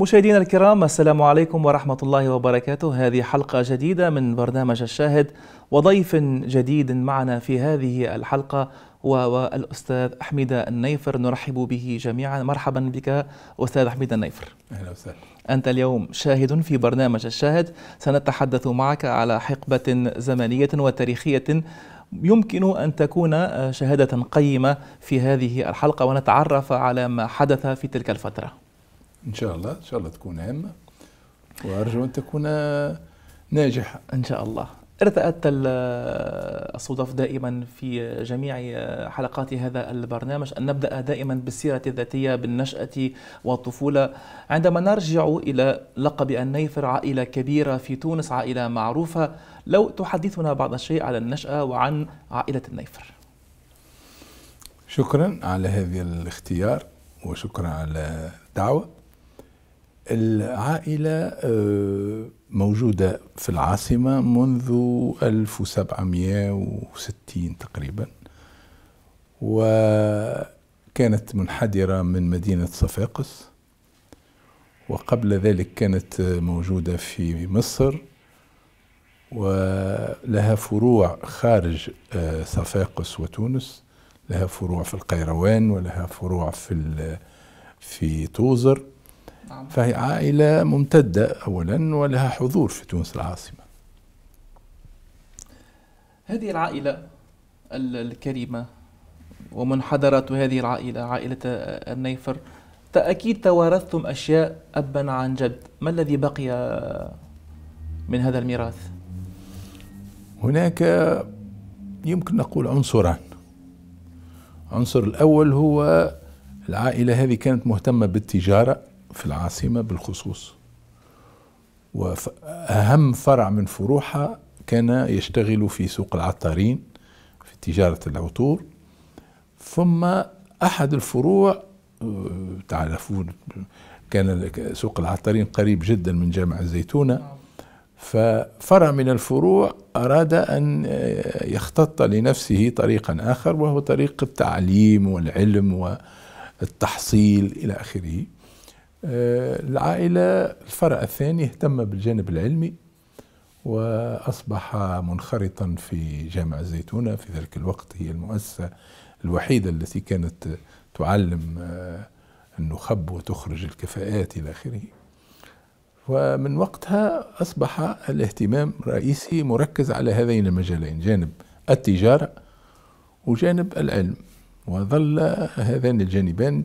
مشاهدينا الكرام السلام عليكم ورحمة الله وبركاته هذه حلقة جديدة من برنامج الشاهد وضيف جديد معنا في هذه الحلقة هو الأستاذ أحمد النيفر نرحب به جميعا مرحبا بك أستاذ أحمد النيفر أهلا وسهلا أنت اليوم شاهد في برنامج الشاهد سنتحدث معك على حقبة زمنية وتاريخية يمكن أن تكون شهادة قيمة في هذه الحلقة ونتعرف على ما حدث في تلك الفترة ان شاء الله ان شاء الله تكون هامه وارجو ان تكون ناجحه ان شاء الله ارتأت الصدف دائما في جميع حلقات هذا البرنامج أن نبدأ دائما بالسيرة الذاتية بالنشأة والطفولة عندما نرجع إلى لقب النيفر عائلة كبيرة في تونس عائلة معروفة لو تحدثنا بعض الشيء على النشأة وعن عائلة النيفر شكرا على هذه الاختيار وشكرا على الدعوة العائلة آه، موجودة في العاصمة منذ 1760 تقريبا وكانت منحدرة من مدينة صفاقس وقبل ذلك كانت موجودة في مصر ولها فروع خارج آه، صفاقس وتونس لها فروع في القيروان ولها فروع في في طوزر فهي عائلة ممتدة أولا ولها حضور في تونس العاصمة هذه العائلة الكريمة ومنحدرات هذه العائلة عائلة النيفر أكيد توارثتم أشياء أبا عن جد ما الذي بقي من هذا الميراث؟ هناك يمكن نقول عنصران العنصر الأول هو العائلة هذه كانت مهتمة بالتجارة في العاصمة بالخصوص وأهم فرع من فروعها كان يشتغل في سوق العطارين في تجارة العطور ثم أحد الفروع آه، تعرفون كان سوق العطارين قريب جدا من جامع الزيتونة ففرع من الفروع أراد أن آه، يختط لنفسه طريقا آخر وهو طريق التعليم والعلم والتحصيل إلى آخره آه، العائلة الفرع الثاني اهتم بالجانب العلمي وأصبح منخرطا في جامع الزيتونة في ذلك الوقت هي المؤسسة الوحيدة التي كانت تعلم آه، النخب وتخرج الكفاءات إلى آخره ومن وقتها أصبح الاهتمام الرئيسي مركز على هذين المجالين جانب التجارة وجانب العلم وظل هذان الجانبان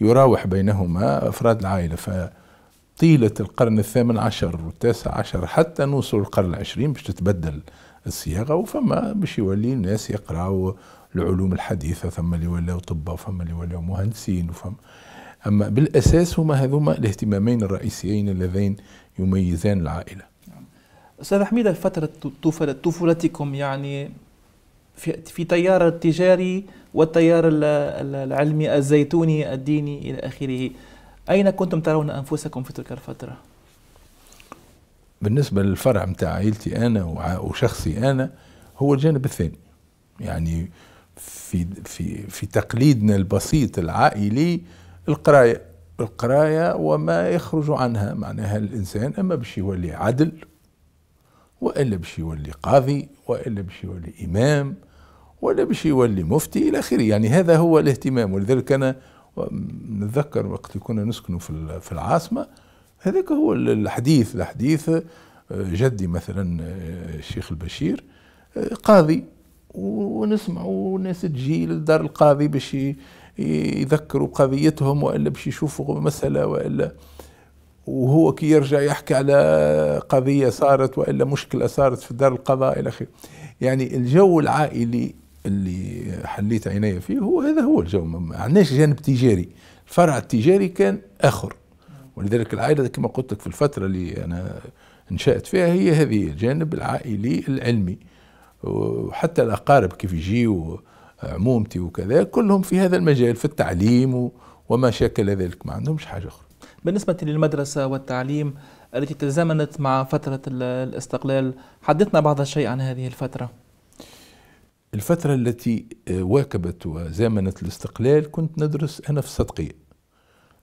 يراوح بينهما أفراد العائلة فطيلة القرن الثامن عشر والتاسع عشر حتى نوصل القرن العشرين باش تتبدل الصياغة وفما باش يولي الناس يقراوا العلوم الحديثة ثم اللي ولاو طب وفما اللي ولاو مهندسين وفما أما بالأساس هما هذوما الاهتمامين الرئيسيين اللذين يميزان العائلة أستاذ حميدة فترة طفولتكم يعني في, في تيار التجاري والتيار العلمي الزيتوني الديني إلى آخره أين كنتم ترون أنفسكم في تلك الفترة؟ بالنسبة للفرع متاع عائلتي أنا وشخصي أنا هو الجانب الثاني يعني في في في تقليدنا البسيط العائلي القرايه القرايه وما يخرج عنها معناها الانسان اما باش يولي عدل والا باش يولي قاضي والا باش يولي امام ولا باش يولي مفتي الى اخره يعني هذا هو الاهتمام ولذلك انا نتذكر وقت كنا نسكن في في العاصمه هذاك هو الحديث الحديث جدي مثلا الشيخ البشير قاضي ونسمع ناس تجي لدار القاضي باش يذكروا قضيتهم والا باش يشوفوا مساله والا وهو كي يرجع يحكي على قضيه صارت والا مشكله صارت في دار القضاء الى اخره يعني الجو العائلي اللي حليت عيني فيه هو هذا هو الجو ما عندناش جانب تجاري الفرع التجاري كان اخر ولذلك العائله كما قلت لك في الفتره اللي انا انشات فيها هي هذه الجانب العائلي العلمي وحتى الاقارب كيف يجيو عمومتي وكذا كلهم في هذا المجال في التعليم وما شكل ذلك ما عندهمش حاجه اخرى بالنسبه للمدرسه والتعليم التي تزامنت مع فتره الاستقلال حدثنا بعض الشيء عن هذه الفتره الفترة التي آه، واكبت وزامنت الاستقلال كنت ندرس أنا في الصدقية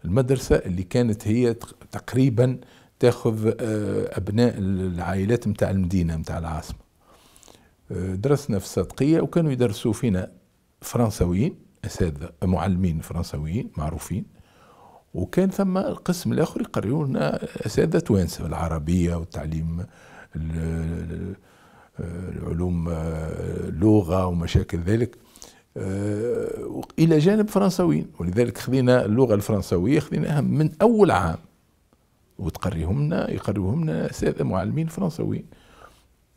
المدرسة اللي كانت هي تقريبا تاخذ آه، أبناء العائلات متاع المدينة متاع العاصمة آه، درسنا في الصدقية وكانوا يدرسوا فينا فرنسويين أساتذة معلمين فرنسويين معروفين وكان ثم القسم الآخر يقريونا أساتذة توانسة العربية والتعليم آه، العلوم آه، لغة ومشاكل ذلك آه، إلى جانب فرنسويين ولذلك خذينا اللغة الفرنسوية خذيناها من أول عام وتقريهم لنا يقريهم لنا أساتذة معلمين فرنسويين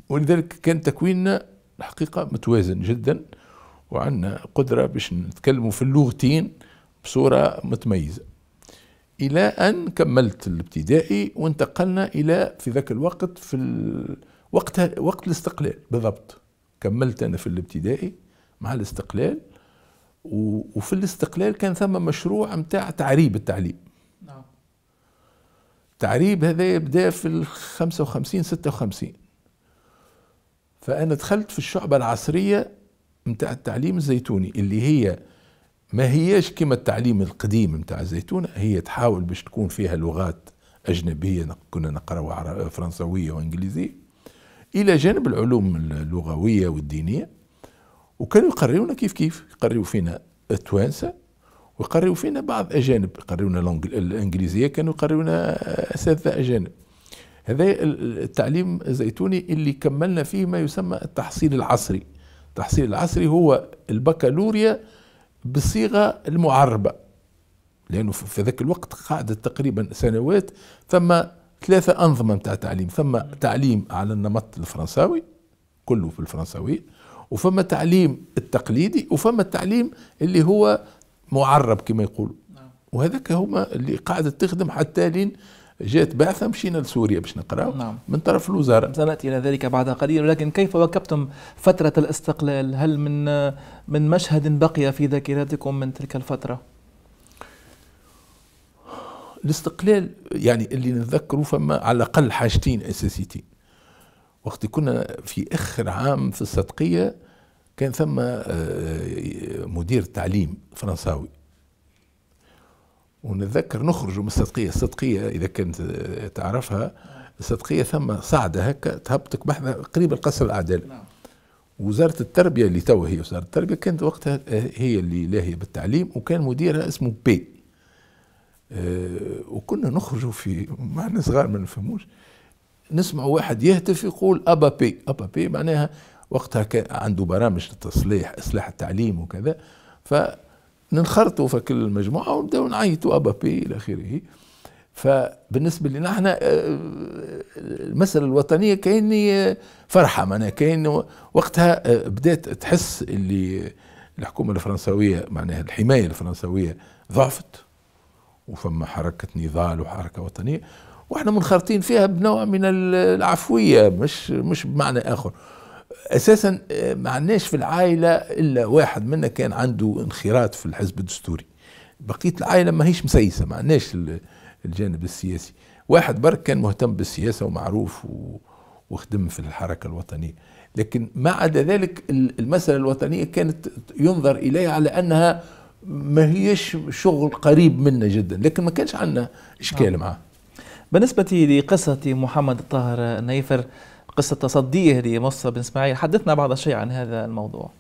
ولذلك كان تكويننا الحقيقة متوازن جدا وعندنا قدرة باش نتكلموا في اللغتين بصورة متميزة إلى أن كملت الابتدائي وانتقلنا إلى في ذاك الوقت في وقتها وقت الاستقلال بالضبط كملت انا في الابتدائي مع الاستقلال وفي الاستقلال كان ثم مشروع نتاع تعريب التعليم نعم تعريب هذا بدا في ال 55 56 فانا دخلت في الشعبه العصريه نتاع التعليم الزيتوني اللي هي ما هياش كما التعليم القديم نتاع الزيتون هي تحاول باش تكون فيها لغات أجنبية كنا نقرأ فرنسوية وإنجليزية الى جانب العلوم اللغويه والدينيه وكانوا يقريونا كيف كيف يقريو فينا التوانسه ويقريو فينا بعض اجانب يقريونا الانجليزيه كانوا يقريونا اساتذه اجانب هذا التعليم الزيتوني اللي كملنا فيه ما يسمى التحصيل العصري التحصيل العصري هو البكالوريا بالصيغه المعربه لانه في ذاك الوقت قعدت تقريبا سنوات ثم ثلاثة أنظمة نتاع تعليم ثم تعليم على النمط الفرنساوي كله في الفرنساوي وفما تعليم التقليدي وفما التعليم اللي هو معرب كما يقولوا نعم. وهذاك هما اللي قاعدة تخدم حتى لين جات بعثه مشينا لسوريا باش نقراو نعم. من طرف الوزاره سناتي الى ذلك بعد قليل ولكن كيف واكبتم فتره الاستقلال هل من من مشهد بقي في ذاكرتكم من تلك الفتره الاستقلال يعني اللي نتذكره فما على الاقل حاجتين اساسيتين وقت كنا في اخر عام في الصدقيه كان ثم آه، مدير تعليم فرنساوي ونتذكر نخرج من الصدقية الصدقية إذا كنت آه، تعرفها الصدقية ثم صعدة هكا تهبطك بحذا قريب القصر العدالة نعم. وزارة التربية اللي توا هي وزارة التربية كانت وقتها آه، هي اللي لاهية بالتعليم وكان مديرها اسمه بي آه، وكنا نخرجوا في مع صغار ما نفهموش نسمع واحد يهتف يقول ابا بي ابا بي معناها وقتها كان عنده برامج للتصليح اصلاح التعليم وكذا فننخرطوا في كل المجموعه ونبداو نعيطوا ابا بي الى اخره فبالنسبه لنا احنا آه، المساله الوطنيه كاني آه، فرحه معناها كان وقتها بدات تحس اللي الحكومه الفرنسويه معناها الحمايه الفرنسويه ضعفت وفما حركة نضال وحركة وطنية واحنا منخرطين فيها بنوع من العفوية مش مش بمعنى آخر أساسا ما عندناش في العائلة إلا واحد منا كان عنده انخراط في الحزب الدستوري بقية العائلة ماهيش مسيسة ما عندناش الجانب السياسي واحد برك كان مهتم بالسياسة ومعروف و... وخدم في الحركة الوطنية لكن ما عدا ذلك المسألة الوطنية كانت ينظر إليها على أنها ما هيش شغل قريب منا جدا لكن ما كانش عندنا اشكال نعم. معاه بالنسبة لقصة محمد الطاهر نيفر قصة تصديه لمصر بن اسماعيل حدثنا بعض الشيء عن هذا الموضوع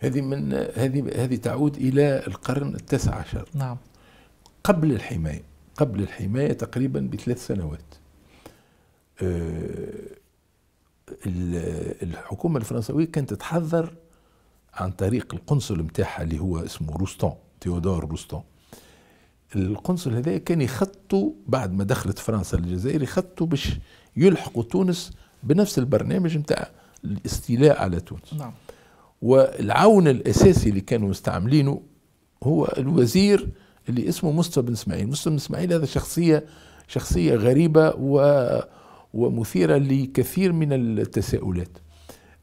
هذه من هذه هذه تعود الى القرن التاسع عشر نعم قبل الحماية قبل الحماية تقريبا بثلاث سنوات آه، الحكومة الفرنسوية كانت تتحذر عن طريق القنصل نتاعها اللي هو اسمه روستون تيودور روستون القنصل هذا كان يخطوا بعد ما دخلت فرنسا للجزائر يخطوا باش يلحقوا تونس بنفس البرنامج نتاع الاستيلاء على تونس نعم. والعون الاساسي اللي كانوا مستعملينه هو الوزير اللي اسمه مصطفى بن اسماعيل مصطفى بن اسماعيل هذا شخصيه شخصيه غريبه و ومثيره لكثير من التساؤلات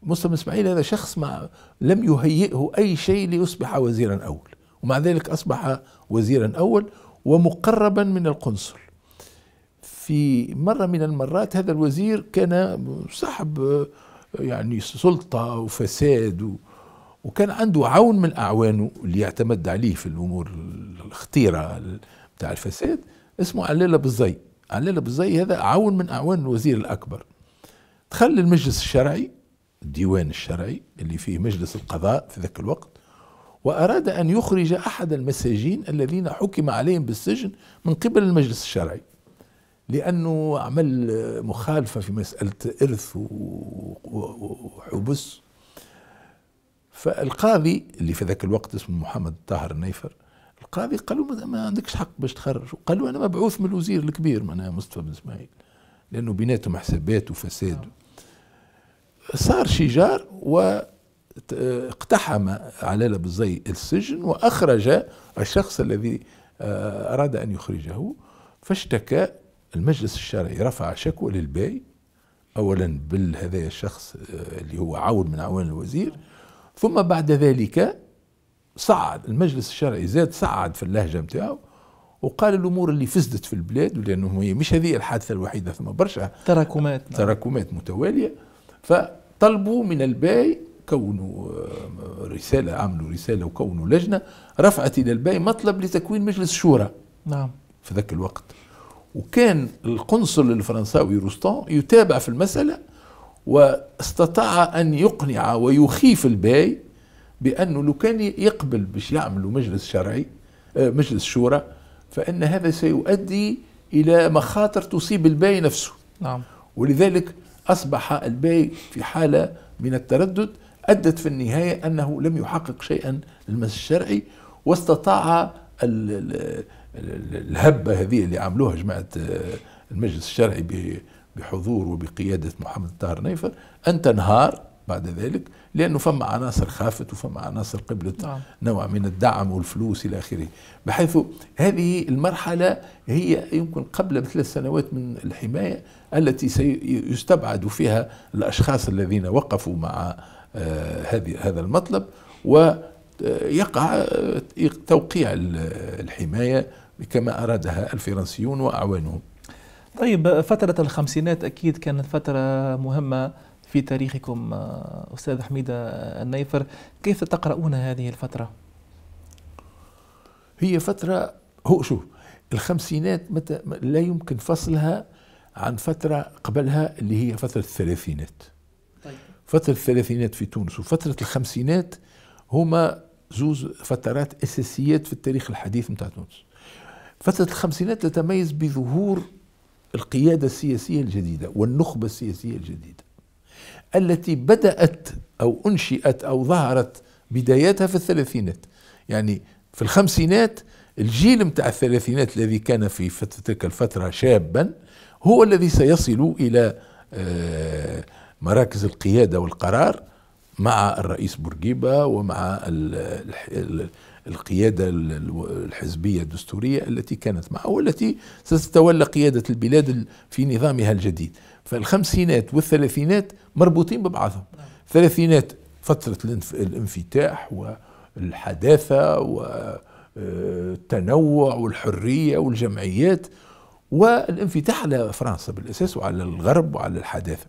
مصطفى اسماعيل هذا شخص ما لم يهيئه اي شيء ليصبح وزيرا اول ومع ذلك اصبح وزيرا اول ومقربا من القنصل في مره من المرات هذا الوزير كان صاحب يعني سلطه وفساد و وكان عنده عون من اعوانه اللي يعتمد عليه في الامور الخطيره بتاع الفساد اسمه علالة بزي علالة بزي هذا عون من اعوان الوزير الاكبر دخل المجلس الشرعي الديوان الشرعي اللي فيه مجلس القضاء في ذاك الوقت وأراد أن يخرج أحد المساجين الذين حكم عليهم بالسجن من قبل المجلس الشرعي لأنه عمل مخالفة في مسألة إرث وحبس فالقاضي اللي في ذاك الوقت اسمه محمد طاهر النيفر القاضي قال له ما عندكش حق باش تخرج قال له أنا مبعوث من الوزير الكبير معناها مصطفى بن إسماعيل لأنه بيناتهم حسابات وفساد صار شجار واقتحم علالة بالزي السجن وأخرج الشخص الذي آه، أراد أن يخرجه فاشتكى المجلس الشرعي رفع شكوى للباي أولا بالهذا الشخص آه، اللي هو عون من أعوان الوزير ثم بعد ذلك صعد المجلس الشرعي زاد صعد في اللهجة متاعه وقال الامور اللي فسدت في البلاد ولانه هي مش هذه الحادثه الوحيده ثم برشا تراكمات تراكمات متواليه ف طلبوا من الباي كونوا رسالة عملوا رسالة وكونوا لجنة رفعت إلى الباي مطلب لتكوين مجلس شورى نعم في ذاك الوقت وكان القنصل الفرنساوي روستان يتابع في المسألة واستطاع أن يقنع ويخيف الباي بأنه لو كان يقبل باش يعملوا مجلس شرعي آه، مجلس شورى فإن هذا سيؤدي إلى مخاطر تصيب الباي نفسه نعم ولذلك أصبح الباي في حالة من التردد أدت في النهاية أنه لم يحقق شيئا للمجلس الشرعي واستطاع الهبة هذه اللي عملوها جماعة آه، المجلس الشرعي بحضور وبقيادة محمد طاهر نيفر أن تنهار بعد ذلك لأنه فما عناصر خافت وفما عناصر قبلت نعم. نوع من الدعم والفلوس إلى آخره بحيث هذه المرحلة هي يمكن قبل بثلاث سنوات من الحماية التي سيستبعد فيها الأشخاص الذين وقفوا مع آه، هذه هذا المطلب ويقع آه، توقيع الحماية كما أرادها الفرنسيون وأعوانهم طيب فترة الخمسينات أكيد كانت فترة مهمة في تاريخكم آه، أستاذ حميدة النيفر كيف تقرؤون هذه الفترة؟ هي فترة هو شوف الخمسينات متى لا يمكن فصلها عن فترة قبلها اللي هي فترة الثلاثينات طيب. فترة الثلاثينات في تونس وفترة الخمسينات هما زوز فترات أساسيات في التاريخ الحديث متاع تونس فترة الخمسينات تتميز بظهور القيادة السياسية الجديدة والنخبة السياسية الجديدة التي بدأت أو أنشئت أو ظهرت بدايتها في الثلاثينات يعني في الخمسينات الجيل متاع الثلاثينات الذي كان في تلك الفترة شابا هو الذي سيصل إلى آه، مراكز القيادة والقرار مع الرئيس بورقيبة ومع القيادة الحزبية الدستورية التي كانت معه والتي ستتولى قيادة البلاد في نظامها الجديد فالخمسينات والثلاثينات مربوطين ببعضهم الثلاثينات نعم. فترة الانفتاح والحداثة والتنوع آه، والحرية والجمعيات والانفتاح على فرنسا بالأساس وعلى الغرب وعلى الحداثة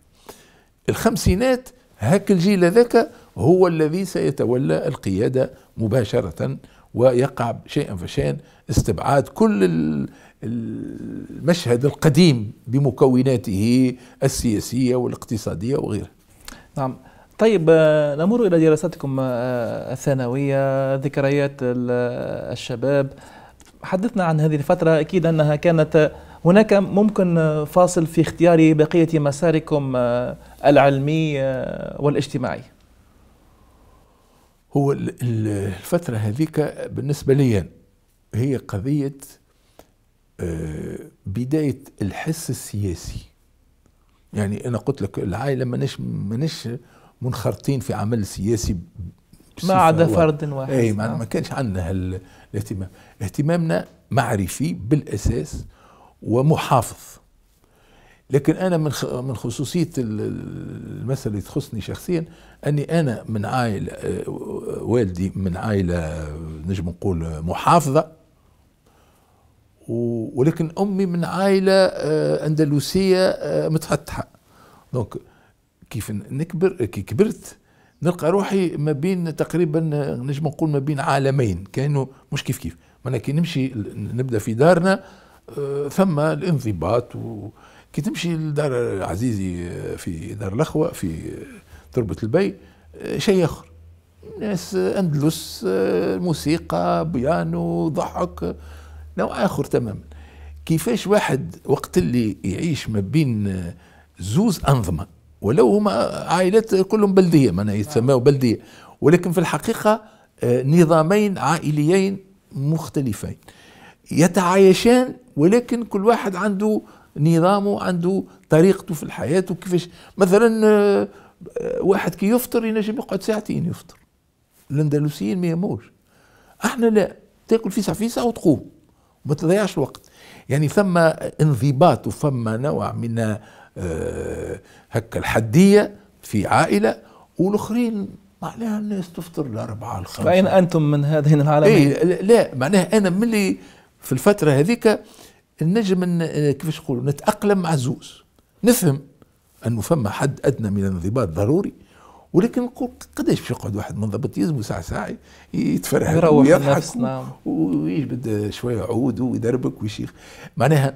الخمسينات هك الجيل هذاك هو الذي سيتولى القيادة مباشرة ويقع شيئا فشيئا استبعاد كل المشهد القديم بمكوناته السياسية والاقتصادية وغيرها نعم طيب آه، نمر إلى دراستكم آه، الثانوية ذكريات آه، الشباب حدثنا عن هذه الفترة أكيد أنها كانت هناك ممكن فاصل في اختيار بقية مساركم العلمي والاجتماعي هو الفترة هذيك بالنسبة لي هي قضية بدايه الحس السياسي يعني انا قلت لك العائله مانيش مانيش منخرطين في عمل سياسي ما عدا فرد واحد اي ما, ما كانش عندنا الاهتمام اهتمامنا معرفي بالاساس ومحافظ لكن انا من من خصوصيه المساله اللي تخصني شخصيا اني انا من عائله آه، والدي من عائله نجم نقول محافظه ولكن امي من عائله آه، اندلسيه آه، متفتحه دونك كيف نكبر كي كبرت نلقى روحي ما بين تقريبا نجم نقول ما بين عالمين كانه مش كيف كيف معناها كي نمشي نبدا في دارنا آه، ثم الانضباط كي تمشي لدار عزيزي في دار الاخوه في تربه البي شيء اخر ناس اندلس موسيقى بيانو ضحك نوع اخر تماما كيفاش واحد وقت اللي يعيش ما بين زوز انظمه ولو هما عائلات كلهم بلديه معناها يتسموا بلديه ولكن في الحقيقه آه، نظامين عائليين مختلفين يتعايشان ولكن كل واحد عنده نظامه عنده طريقته في الحياه وكيفاش مثلا آه، آه، واحد كي يفطر ينجم يقعد ساعتين يفطر الاندلسيين ما يموش احنا لا تاكل في ساعه في ساعه وتقوم ما تضيعش الوقت يعني فما انضباط وفما نوع من آه، هكا الحدية في عائلة والآخرين معناها الناس تفطر الأربعة الخمسة فأين أنتم من هذه العالمين؟ إيه لا معناها أنا ملي في الفترة هذيك نجم آه، كيفاش نقولوا نتأقلم مع الزوز نفهم أنه فما حد أدنى من الانضباط ضروري ولكن نقول قداش باش يقعد واحد منضبط يزمو ساعه ساعه يتفرهد ويضحك نعم. ويجبد شويه عود ويدربك ويشيخ معناها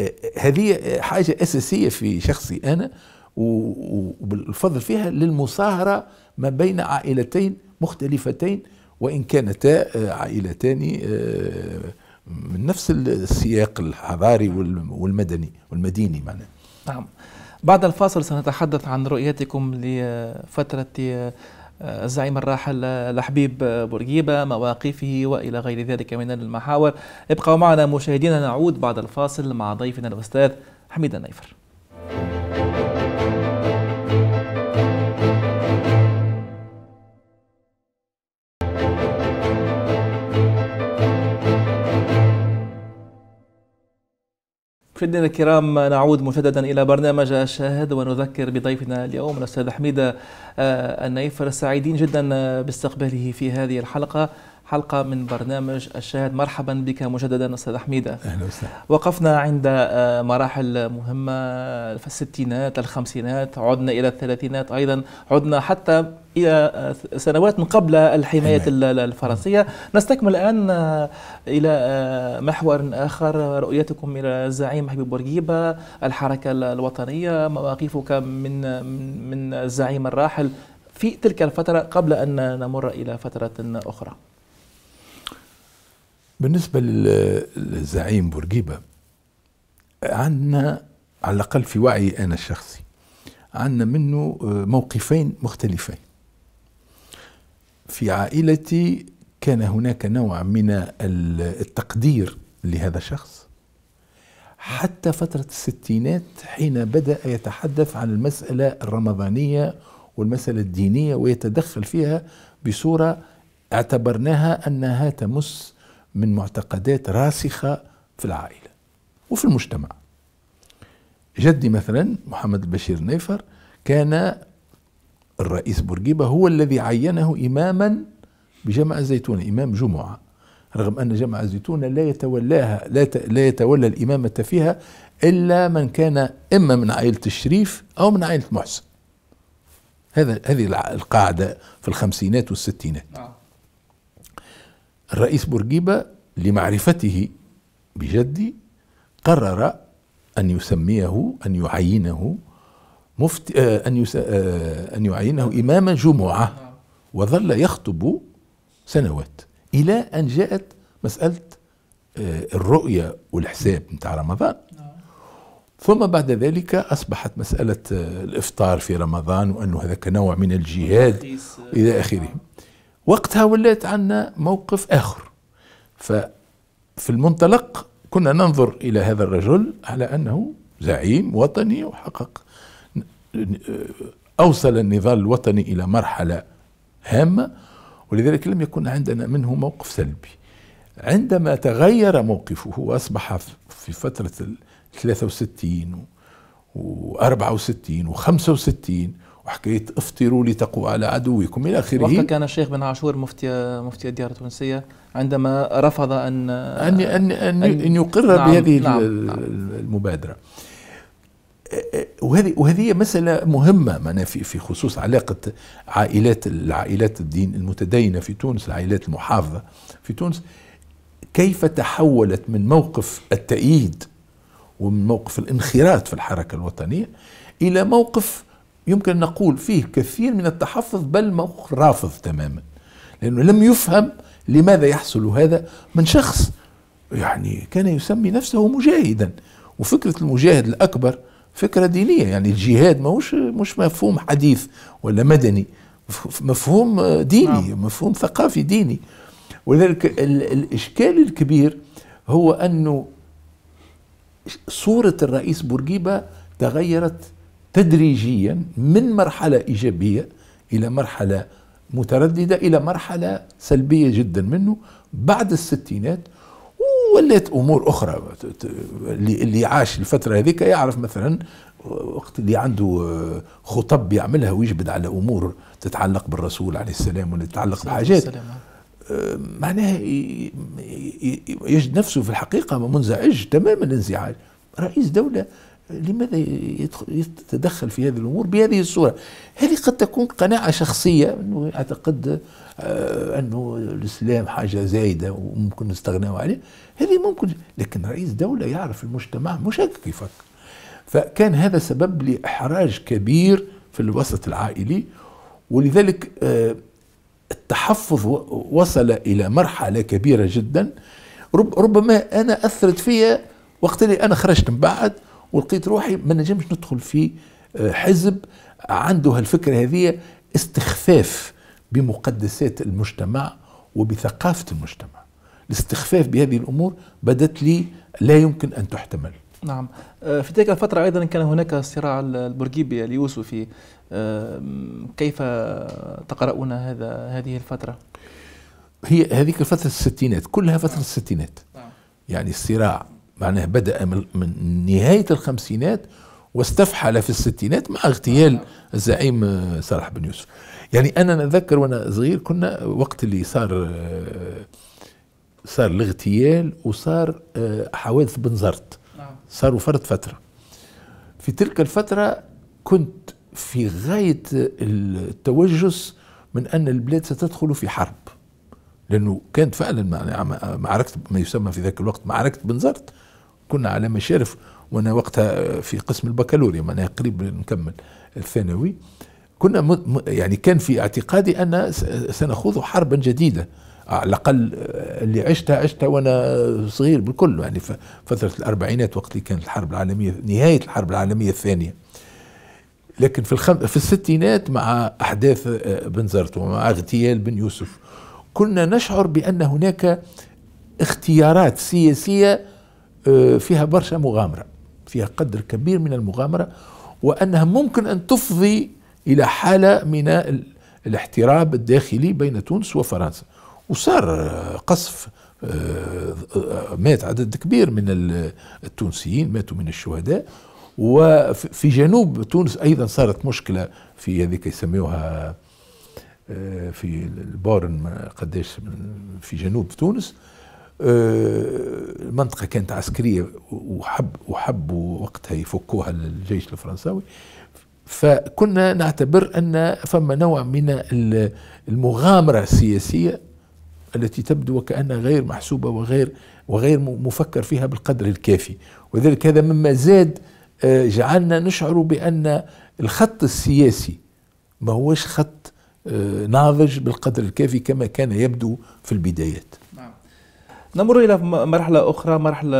آه، آه، هذه حاجه اساسيه في شخصي انا وبالفضل فيها للمصاهره ما بين عائلتين مختلفتين وان كانتا آه، عائلتان من نفس السياق الحضاري والمدني والمديني معناها نعم بعد الفاصل سنتحدث عن رؤيتكم لفترة الزعيم آه، الراحل آه، الحبيب آه، بورقيبة مواقفه وإلى غير ذلك من المحاور ابقوا معنا مشاهدينا نعود بعد الفاصل مع ضيفنا الأستاذ حميد النيفر مشاهدينا الكرام نعود مجددا الى برنامج الشاهد ونذكر بضيفنا اليوم الاستاذ حميده آه، النيفر سعيدين جدا آه، باستقباله في هذه الحلقه حلقة من برنامج الشاهد مرحبا بك مجددا أستاذ حميدة أهلا وسهلا وقفنا عند آه، مراحل مهمة في الستينات الخمسينات عدنا إلى الثلاثينات أيضا عدنا حتى إلى آه، سنوات من قبل الحماية الفرنسية نستكمل الآن آه، إلى محور آخر رؤيتكم إلى الزعيم حبيب بورقيبة الحركة الوطنية مواقفك من من الزعيم الراحل في تلك الفترة قبل أن نمر إلى فترة أخرى بالنسبة للزعيم بورقيبة عندنا على الأقل في وعيي أنا الشخصي عندنا منه آه، موقفين مختلفين في عائلتي كان هناك نوع من التقدير لهذا الشخص حتى فترة الستينات حين بدأ يتحدث عن المسألة الرمضانية والمسألة الدينية ويتدخل فيها بصورة اعتبرناها أنها تمس من معتقدات راسخة في العائلة وفي المجتمع جدي مثلا محمد البشير نيفر كان الرئيس بورقيبة هو الذي عينه إماما بجمع الزيتون إمام جمعة رغم أن جمع الزيتون لا يتولاها لا, لا يتولى الإمامة فيها إلا من كان إما من عائلة الشريف أو من عائلة محسن هذا هذه القاعدة في الخمسينات والستينات نعم. الرئيس بورقيبة لمعرفته بجدي قرر أن يسميه أن يعينه مفت... آه، أن, يس... آه، أن يعينه إمام جمعة وظل يخطب سنوات إلى أن جاءت مسألة آه، الرؤية والحساب نتاع رمضان ثم بعد ذلك أصبحت مسألة الإفطار في رمضان وأنه هذاك نوع من الجهاد إلى آخره وقتها ولات عنا موقف آخر ففي المنطلق كنا ننظر إلى هذا الرجل على أنه زعيم وطني وحقق أوصل النضال الوطني إلى مرحلة هامة ولذلك لم يكن عندنا منه موقف سلبي عندما تغير موقفه وأصبح في فترة 63 و 64 و 65 وحكايه افطروا لتقوا على عدوكم الى اخره وقتها كان الشيخ بن عاشور مفتي مفتي الديار التونسيه عندما رفض ان ان ان, أن, أن يقر نعم بهذه نعم،, نعم المبادره وهذه وهذه مساله مهمه معنا في في خصوص علاقه عائلات العائلات الدين المتدينه في تونس العائلات المحافظه في تونس كيف تحولت من موقف التأييد ومن موقف الانخراط في الحركه الوطنيه الى موقف يمكن أن نقول فيه كثير من التحفظ بل رافض تماما لأنه لم يفهم لماذا يحصل هذا من شخص يعني كان يسمي نفسه مجاهدا وفكرة المجاهد الأكبر فكرة دينية يعني الجهاد ماهوش مش مفهوم حديث ولا مدني مفهوم ديني نعم. مفهوم ثقافي ديني ولذلك الإشكال الكبير هو أنه صورة الرئيس بورقيبة تغيرت تدريجيا من مرحلة إيجابية إلى مرحلة مترددة إلى مرحلة سلبية جدا منه بعد الستينات ولات امور اخرى اللي عاش الفتره هذيك يعرف مثلا وقت اللي عنده آه، خطب يعملها ويجبد على امور تتعلق بالرسول عليه السلام ولا تتعلق بحاجات آه، معناها يجد نفسه في الحقيقه منزعج تماما انزعاج رئيس دوله لماذا يتدخل في هذه الامور بهذه الصوره؟ هذه قد تكون قناعه شخصيه انه اعتقد آه، انه الاسلام حاجه زايده وممكن نستغناو عليه، هذه ممكن لكن رئيس دوله يعرف المجتمع مش هكا يفكر. فكان هذا سبب لاحراج كبير في الوسط العائلي ولذلك آه، التحفظ وصل الى مرحله كبيره جدا ربما انا اثرت فيها وقت اللي انا خرجت من بعد ولقيت روحي ما نجمش ندخل في آه، حزب عنده هالفكرة هذه استخفاف بمقدسات المجتمع وبثقافة المجتمع الاستخفاف بهذه الأمور بدت لي لا يمكن أن تحتمل نعم آه، في تلك الفترة أيضا كان هناك صراع البرجيبي اليوسفي كيف تقرؤون هذا هذه الفترة؟ هي هذيك الفترة الستينات كلها فترة الستينات نعم. يعني الصراع معناه بدأ من نهاية الخمسينات واستفحل في الستينات مع اغتيال الزعيم آه، صالح بن يوسف يعني أنا نتذكر وأنا صغير كنا وقت اللي صار آه، صار الاغتيال وصار آه، حوادث بنزرت نعم. صاروا فرد فترة في تلك الفترة كنت في غاية التوجس من أن البلاد ستدخل في حرب لأنه كانت فعلا معركة ما يسمى في ذاك الوقت معركة بنزرت كنا على مشارف وانا وقتها في قسم البكالوريا معناها قريب نكمل الثانوي كنا م... يعني كان في اعتقادي ان سنخوض حربا جديده على الاقل اللي عشتها عشتها وانا صغير بالكل يعني فتره الاربعينات وقت اللي كانت الحرب العالميه نهايه الحرب العالميه الثانيه لكن في الخم... في الستينات مع احداث آه، بن زرت ومع اغتيال بن يوسف كنا نشعر بان هناك اختيارات سياسيه آه، فيها برشا مغامرة فيها قدر كبير من المغامرة وأنها ممكن أن تفضي إلى حالة من الاحتراب الداخلي بين تونس وفرنسا وصار قصف آه، مات عدد كبير من التونسيين ماتوا من الشهداء وفي جنوب تونس ايضا صارت مشكله في هذيك يسميوها آه، في البورن قديش في جنوب تونس آه، المنطقة كانت عسكرية وحب وحبوا وقتها يفكوها للجيش الفرنساوي فكنا نعتبر أن فما نوع من المغامرة السياسية التي تبدو وكأنها غير محسوبة وغير وغير مفكر فيها بالقدر الكافي وذلك هذا مما زاد آه، جعلنا نشعر بأن الخط السياسي ما هوش خط آه، ناضج بالقدر الكافي كما كان يبدو في البدايات نمر إلى مرحلة أخرى مرحلة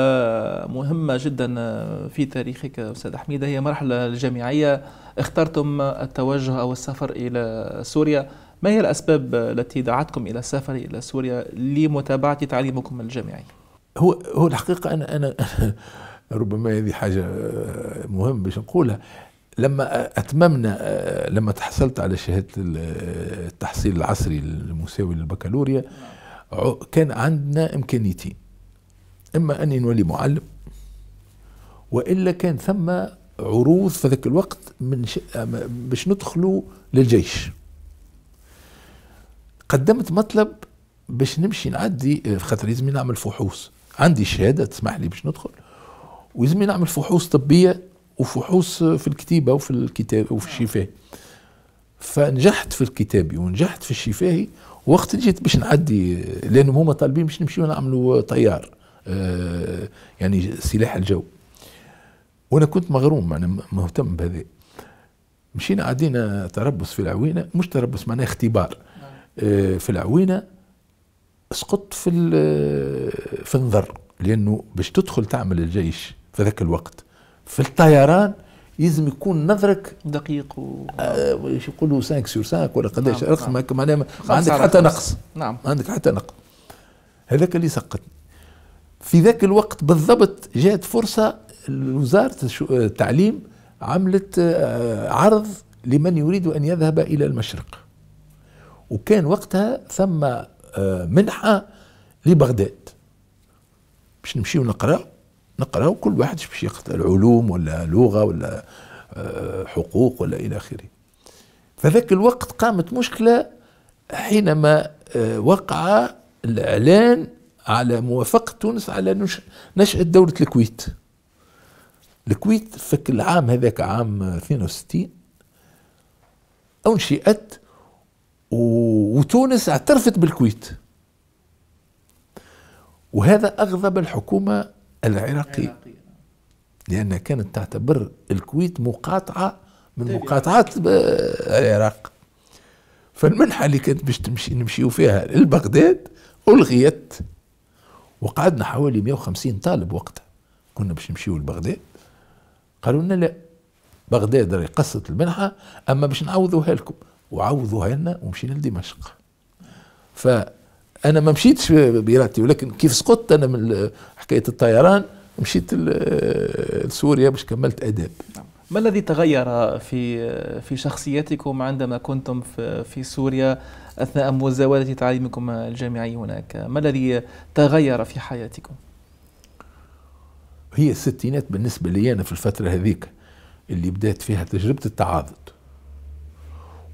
مهمة جدا آه، في تاريخك أستاذ حميدة هي مرحلة الجامعية اخترتم التوجه أو السفر إلى سوريا ما هي الأسباب التي دعتكم إلى السفر إلى سوريا لمتابعة تعليمكم الجامعي؟ هو هو الحقيقة أنا أنا ربما هذه حاجة آه، مهمة باش نقولها لما أتممنا آه، لما تحصلت على شهادة التحصيل العصري المساوي للبكالوريا كان عندنا إمكانيتين إما أن نولي معلم وإلا كان ثم عروض في ذاك الوقت من ش... باش ندخلوا للجيش قدمت مطلب باش نمشي نعدي آه، خاطر لازم نعمل فحوص عندي شهاده تسمح لي باش ندخل ولازم نعمل فحوص طبيه وفحوص آه، في الكتيبه وفي الكتاب وفي الشفاه فنجحت في الكتابي ونجحت في الشفاهي وقت جيت باش نعدي لانه هما طالبين باش نمشيو نعملوا طيار آه، يعني سلاح الجو وانا كنت مغروم انا مهتم بهذا مشينا عدينا تربص في العوينه مش تربص معناه اختبار نعم. آه، في العوينه سقطت في في النظر لانه باش تدخل تعمل الجيش في ذاك الوقت في الطيران يلزم يكون نظرك دقيق و آه يقولوا 5 سور 5 ولا قداش نعم رقم نعم. معناها ما عندك حتى نقص نعم ما عندك حتى نقص هذاك اللي سقطني في ذاك الوقت بالضبط جات فرصه وزاره التعليم عملت آه، عرض لمن يريد ان يذهب الى المشرق وكان وقتها ثم آه، منحه لبغداد باش نمشيو نقراو نقراو كل واحد باش يقرا علوم ولا لغه ولا آه، حقوق ولا الى اخره فذاك الوقت قامت مشكله حينما آه، وقع الاعلان على موافقه تونس على نشاه دوله الكويت الكويت في العام هذاك عام 62 انشئت وتونس اعترفت بالكويت وهذا اغضب الحكومه العراقية لأنها كانت تعتبر الكويت مقاطعة من مقاطعات العراق فالمنحة اللي كانت باش تمشي نمشيو فيها لبغداد ألغيت وقعدنا حوالي 150 طالب وقتها كنا باش نمشيو لبغداد قالوا لنا لا بغداد راهي قصت المنحة أما باش نعوضوها لكم وعوضوها لنا ومشينا لدمشق ف انا ما مشيتش بارادتي ولكن كيف سقطت انا من حكايه الطيران مشيت لسوريا باش كملت اداب نعم. ما الذي تغير في في شخصيتكم عندما كنتم في, في سوريا اثناء مزاوله تعليمكم الجامعي هناك ما الذي تغير في حياتكم هي الستينات بالنسبه لي انا في الفتره هذيك اللي بدات فيها تجربه التعاضد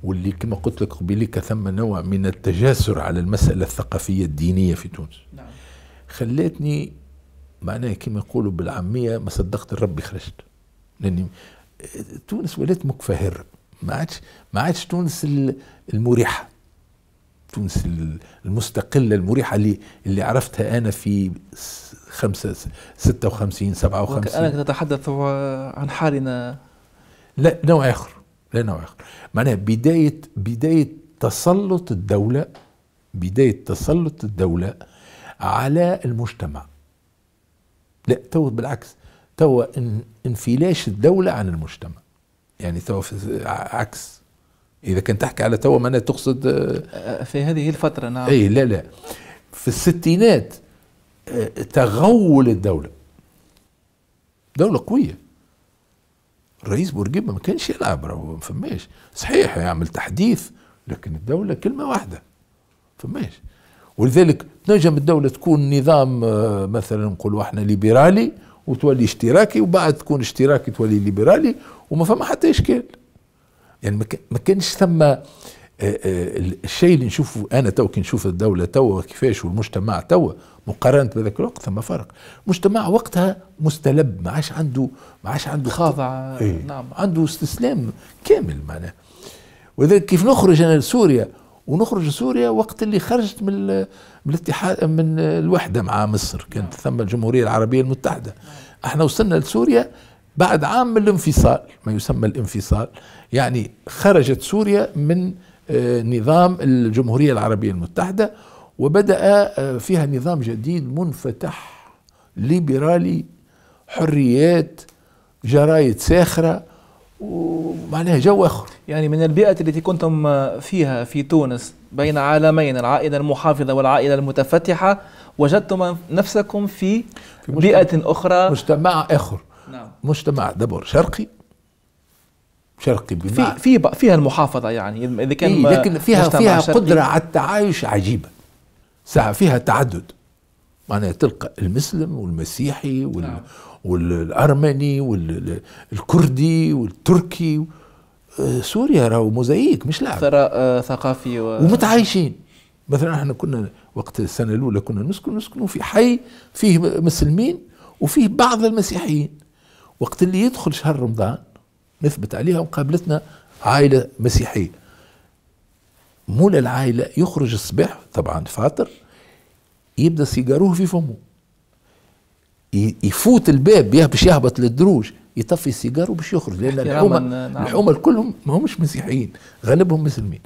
واللي كما قلت لك قبيلة ثم نوع من التجاسر على المسألة الثقافية الدينية في تونس نعم. خلاتني معناها كما يقولوا بالعامية ما صدقت الرب خرجت لأني تونس ولات مكفهر ما عادش ما عادش تونس المريحة تونس المستقلة المريحة اللي اللي عرفتها أنا في خمسة ستة وخمسين سبعة وخمسين أنا تتحدث عن حالنا لا نوع آخر لنا واخر معناها بدايه بدايه تسلط الدوله بدايه تسلط الدوله على المجتمع لا تو بالعكس تو انفلاش الدوله عن المجتمع يعني تو عكس اذا كنت تحكي على تو معناها تقصد آه، آه، في هذه الفتره نعم اي لا لا في الستينات آه، تغول الدوله دولة قوية الرئيس بورقيبه ما كانش يلعب راهو ما فماش صحيح يعمل تحديث لكن الدوله كلمه واحده فماش ولذلك تنجم الدوله تكون نظام آه، مثلا نقولوا احنا ليبرالي وتولي اشتراكي وبعد تكون اشتراكي تولي ليبرالي وما فما حتى اشكال يعني ما كانش ثم آه، آه، الشيء اللي نشوفه انا تو كي نشوف الدوله تو كيفاش والمجتمع تو مقارنه بذاك الوقت ثم فرق المجتمع وقتها مستلب ما عادش عنده ما عادش عنده خاضع ايه؟ نعم عنده استسلام كامل معناه ولذلك كيف نخرج انا لسوريا ونخرج سوريا وقت اللي خرجت من من الاتحاد من الوحده مع مصر كانت نعم. ثم الجمهوريه العربيه المتحده نعم. احنا وصلنا لسوريا بعد عام من الانفصال ما يسمى الانفصال يعني خرجت سوريا من آه، نظام الجمهورية العربية المتحدة وبدأ آه، فيها نظام جديد منفتح ليبرالي حريات جرايد ساخرة ومعناها جو آخر يعني من البيئة التي كنتم فيها في تونس بين عالمين العائلة المحافظة والعائلة المتفتحة وجدتم نفسكم في, في بيئة أخرى مجتمع آخر نعم. مجتمع دبر شرقي شرقي بمعنى في في فيها المحافظه يعني اذا كان إيه لكن فيها فيها قدره على التعايش عجيبه ساعه فيها تعدد معناها تلقى المسلم والمسيحي وال نعم. والارمني والكردي والتركي آه، سوريا راهو موزاييك مش لعب ثراء آه، ثقافي و... ومتعايشين مثلا احنا كنا وقت السنه الاولى كنا نسكن نسكنوا في حي فيه مسلمين وفيه بعض المسيحيين وقت اللي يدخل شهر رمضان نثبت عليها وقابلتنا عائلة مسيحية مولى العائلة يخرج الصباح طبعا فاطر يبدأ سيجاروه في فمه يفوت الباب باش يهبط للدروج يطفي السيجار وباش يخرج لان الحومه نعم. الحومه كلهم ما همش مسيحيين غالبهم مسلمين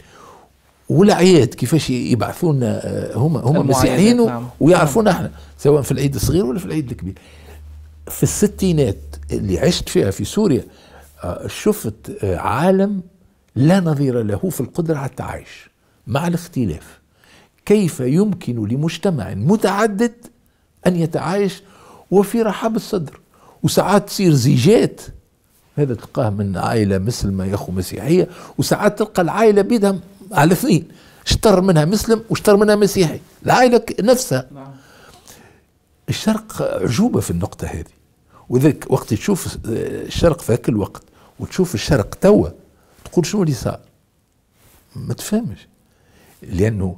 والعياد كيفاش يبعثوا آه، لنا هما هما مسيحيين نعم. ويعرفونا احنا سواء في العيد الصغير ولا في العيد الكبير في الستينات اللي عشت فيها في سوريا شفت آه، عالم لا نظير له في القدرة على التعايش مع الاختلاف كيف يمكن لمجتمع متعدد أن يتعايش وفي رحاب الصدر وساعات تصير زيجات هذا تلقاه من عائلة مسلمة يا أخو مسيحية وساعات تلقى العائلة بيدها على اثنين شطر منها مسلم وشطر منها مسيحي العائلة نفسها نعم. الشرق عجوبة في النقطة هذه وذلك وقت تشوف آه، الشرق في ذاك الوقت وتشوف الشرق توا تقول شنو اللي صار ما تفهمش لانه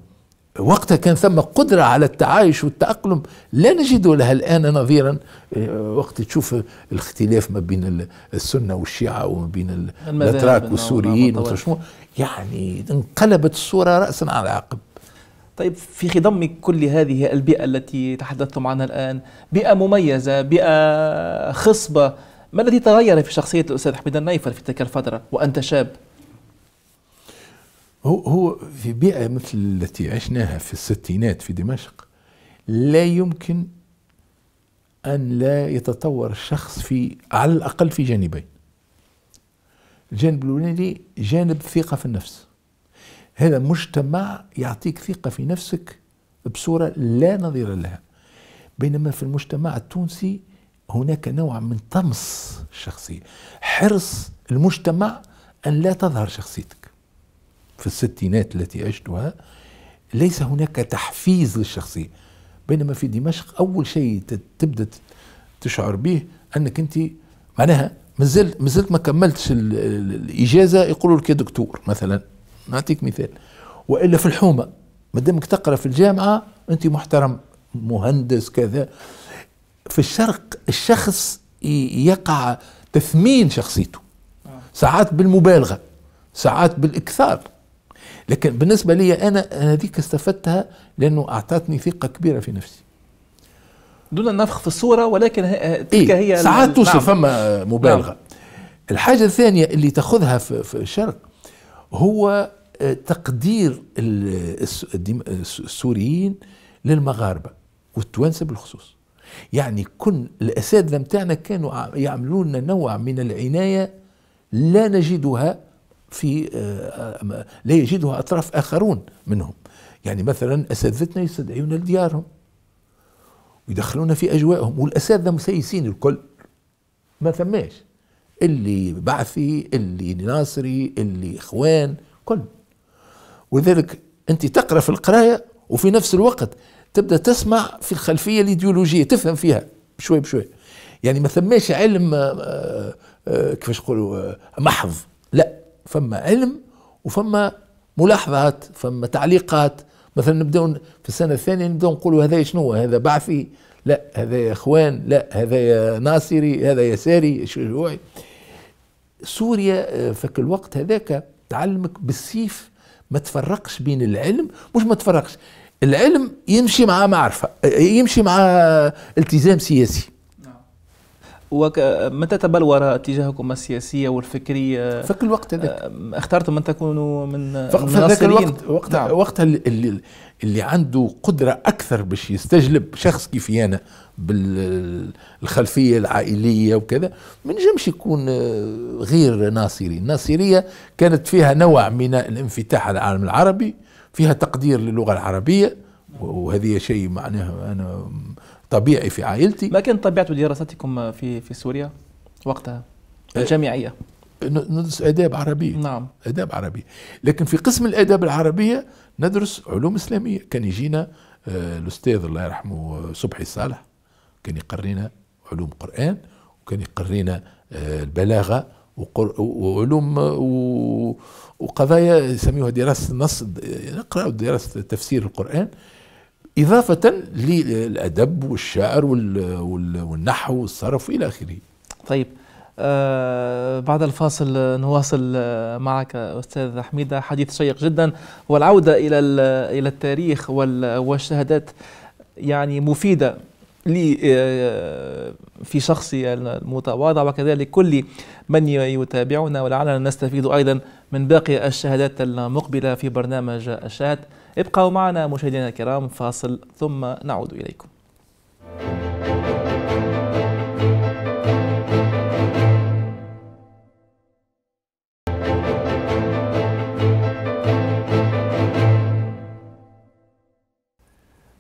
وقتها كان ثم قدرة على التعايش والتأقلم لا نجد لها الآن نظيرا آه، وقت تشوف الاختلاف ما بين السنة والشيعة وما بين الأتراك والسوريين يعني انقلبت الصورة رأسا على عقب طيب في خضم كل هذه البيئة التي تحدثتم عنها الآن بيئة مميزة بيئة خصبة ما الذي تغير في شخصية الأستاذ حميد النيفر في تلك الفترة وأنت شاب؟ هو هو في بيئة مثل التي عشناها في الستينات في دمشق لا يمكن أن لا يتطور الشخص في على الأقل في جانبين الجانب الأولاني جانب ثقة في النفس هذا مجتمع يعطيك ثقة في نفسك بصورة لا نظير لها بينما في المجتمع التونسي هناك نوع من طمس الشخصية حرص المجتمع أن لا تظهر شخصيتك في الستينات التي عشتها ليس هناك تحفيز للشخصية بينما في دمشق أول شيء تبدأ تشعر به أنك أنت معناها مازلت مازلت ما كملتش الإجازة يقولوا لك يا دكتور مثلا نعطيك مثال وإلا في الحومة ما دامك تقرا في الجامعة أنت محترم مهندس كذا في الشرق الشخص يقع تثمين شخصيته ساعات بالمبالغه ساعات بالاكثار لكن بالنسبه لي انا انا هذيك استفدتها لانه اعطتني ثقه كبيره في نفسي دون النفخ في الصوره ولكن إيه، تلك إيه؟ هي ساعات نعم. توصل فما مبالغه نعم. الحاجه الثانيه اللي تاخذها في الشرق هو آه، تقدير السوريين للمغاربه والتوانسه بالخصوص يعني كن الأساتذة نتاعنا كانوا يعملون نوع من العناية لا نجدها في لا يجدها أطراف آخرون منهم يعني مثلا أساتذتنا يستدعيونا لديارهم ويدخلونا في أجوائهم والأساتذة مسيسين الكل ما ثماش اللي بعثي اللي ناصري اللي إخوان كل ولذلك أنت تقرأ في القراية وفي نفس الوقت تبدا تسمع في الخلفيه الايديولوجيه تفهم فيها بشوي بشوي يعني ما ثماش علم آه، آه، آه، كيفاش نقولوا محض لا فما علم وفما ملاحظات فما تعليقات مثلا نبداو في السنه الثانيه نبداو نقولوا هذا شنو هذا بعثي لا هذا يا اخوان لا هذا يا ناصري هذا يساري شجوعي سوريا فك الوقت هذاك تعلمك بالسيف ما تفرقش بين العلم مش ما تفرقش العلم يمشي مع معرفه يمشي مع التزام سياسي نعم. ومتى تبلور اتجاهكم السياسي والفكري في الوقت هذاك اخترتم ان تكونوا من في ذاك الوقت وقت نعم. وقتها اللي, اللي عنده قدره اكثر باش يستجلب شخص كيفي انا بالخلفيه العائليه وكذا ما نجمش يكون آه، غير ناصري الناصريه كانت فيها نوع من الانفتاح على العالم العربي فيها تقدير للغة العربية وهذه شيء معناها أنا طبيعي في عائلتي ما كانت طبيعة دراستكم في في سوريا وقتها أه، الجامعية ندرس آداب عربية نعم آداب عربية لكن في قسم الآداب العربية ندرس علوم إسلامية كان يجينا أه، الأستاذ الله يرحمه صبحي صالح كان يقرينا علوم قرآن وكان يقرينا أه، البلاغة وعلوم وقضايا يسميوها دراسة النص نقرأ دراسة تفسير القرآن إضافة للأدب والشعر والنحو والصرف إلى آخره طيب آه بعد الفاصل نواصل آه، معك أستاذ حميدة حديث شيق جدا والعودة إلى إلى التاريخ والشهادات يعني مفيدة لي آه، في شخصي المتواضع وكذلك كل من يتابعنا ولعلنا نستفيد أيضا من باقي الشهادات المقبلة في برنامج الشهاد ابقوا معنا مشاهدينا الكرام فاصل ثم نعود إليكم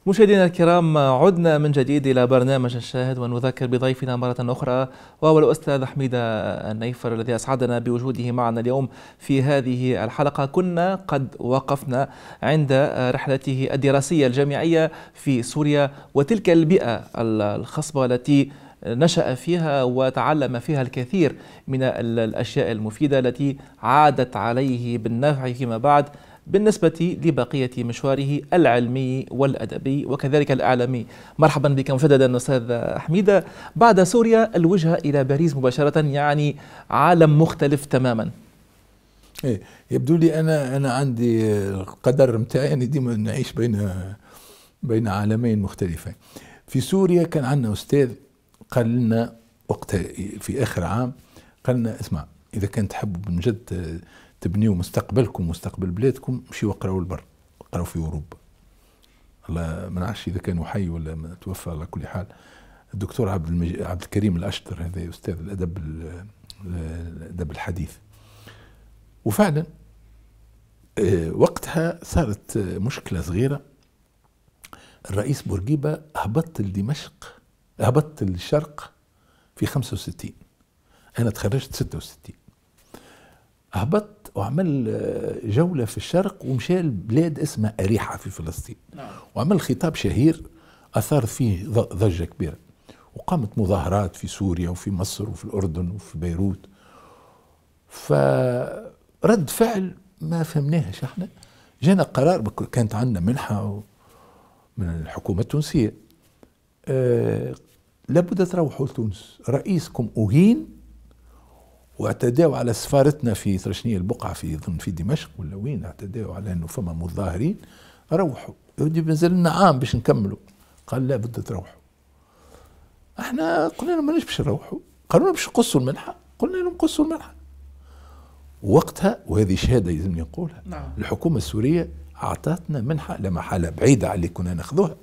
مشاهدينا الكرام عدنا من جديد إلى برنامج الشاهد ونذكر بضيفنا مرة أخرى وهو الأستاذ حميد النيفر الذي أسعدنا بوجوده معنا اليوم في هذه الحلقة كنا قد وقفنا عند رحلته الدراسية الجامعية في سوريا وتلك البيئة الخصبة التي نشأ فيها وتعلم فيها الكثير من الأشياء المفيدة التي عادت عليه بالنفع فيما بعد بالنسبة لبقية مشواره العلمي والأدبي وكذلك الأعلامي مرحبا بك مجددا أستاذ حميدة بعد سوريا الوجهة إلى باريس مباشرة يعني عالم مختلف تماما إيه يبدو لي أنا أنا عندي القدر متاعي يعني ديما نعيش بين بين عالمين مختلفين في سوريا كان عندنا أستاذ قال لنا وقت في آخر عام قال لنا اسمع إذا كنت تحب من جد تبنيو مستقبلكم مستقبل بلادكم مشي اقراو البر اقراو في اوروبا الله ما نعرفش اذا كانوا حي ولا توفى على كل حال الدكتور عبد المج... عبد الكريم الاشتر هذا استاذ الادب الادب الحديث وفعلا آه، وقتها صارت مشكله صغيره الرئيس بورقيبه هبط لدمشق هبط للشرق في 65 انا تخرجت 66 هبط وعمل آه، جوله في الشرق ومشى لبلاد اسمها اريحه في فلسطين نعم. وعمل خطاب شهير اثار فيه ضجه كبيره وقامت مظاهرات في سوريا وفي مصر وفي الاردن وفي بيروت فرد فعل ما فهمناهش احنا جانا قرار كانت عندنا منحه من الحكومه التونسيه أه لابد تروحوا لتونس رئيسكم أهين واعتداوا على سفارتنا في شنو البقعه في ظن في دمشق ولا وين اعتداوا على انه فما متظاهرين روحوا يودي مازال لنا عام باش نكملوا قال لا بده تروحوا احنا قلنا لهم ماناش باش نروحوا قالوا لنا باش نقصوا المنحه قلنا لهم قصوا المنحه وقتها وهذه شهاده لازمني نقولها نعم. الحكومه السوريه اعطتنا منحه لمحاله بعيده على اللي كنا ناخذوها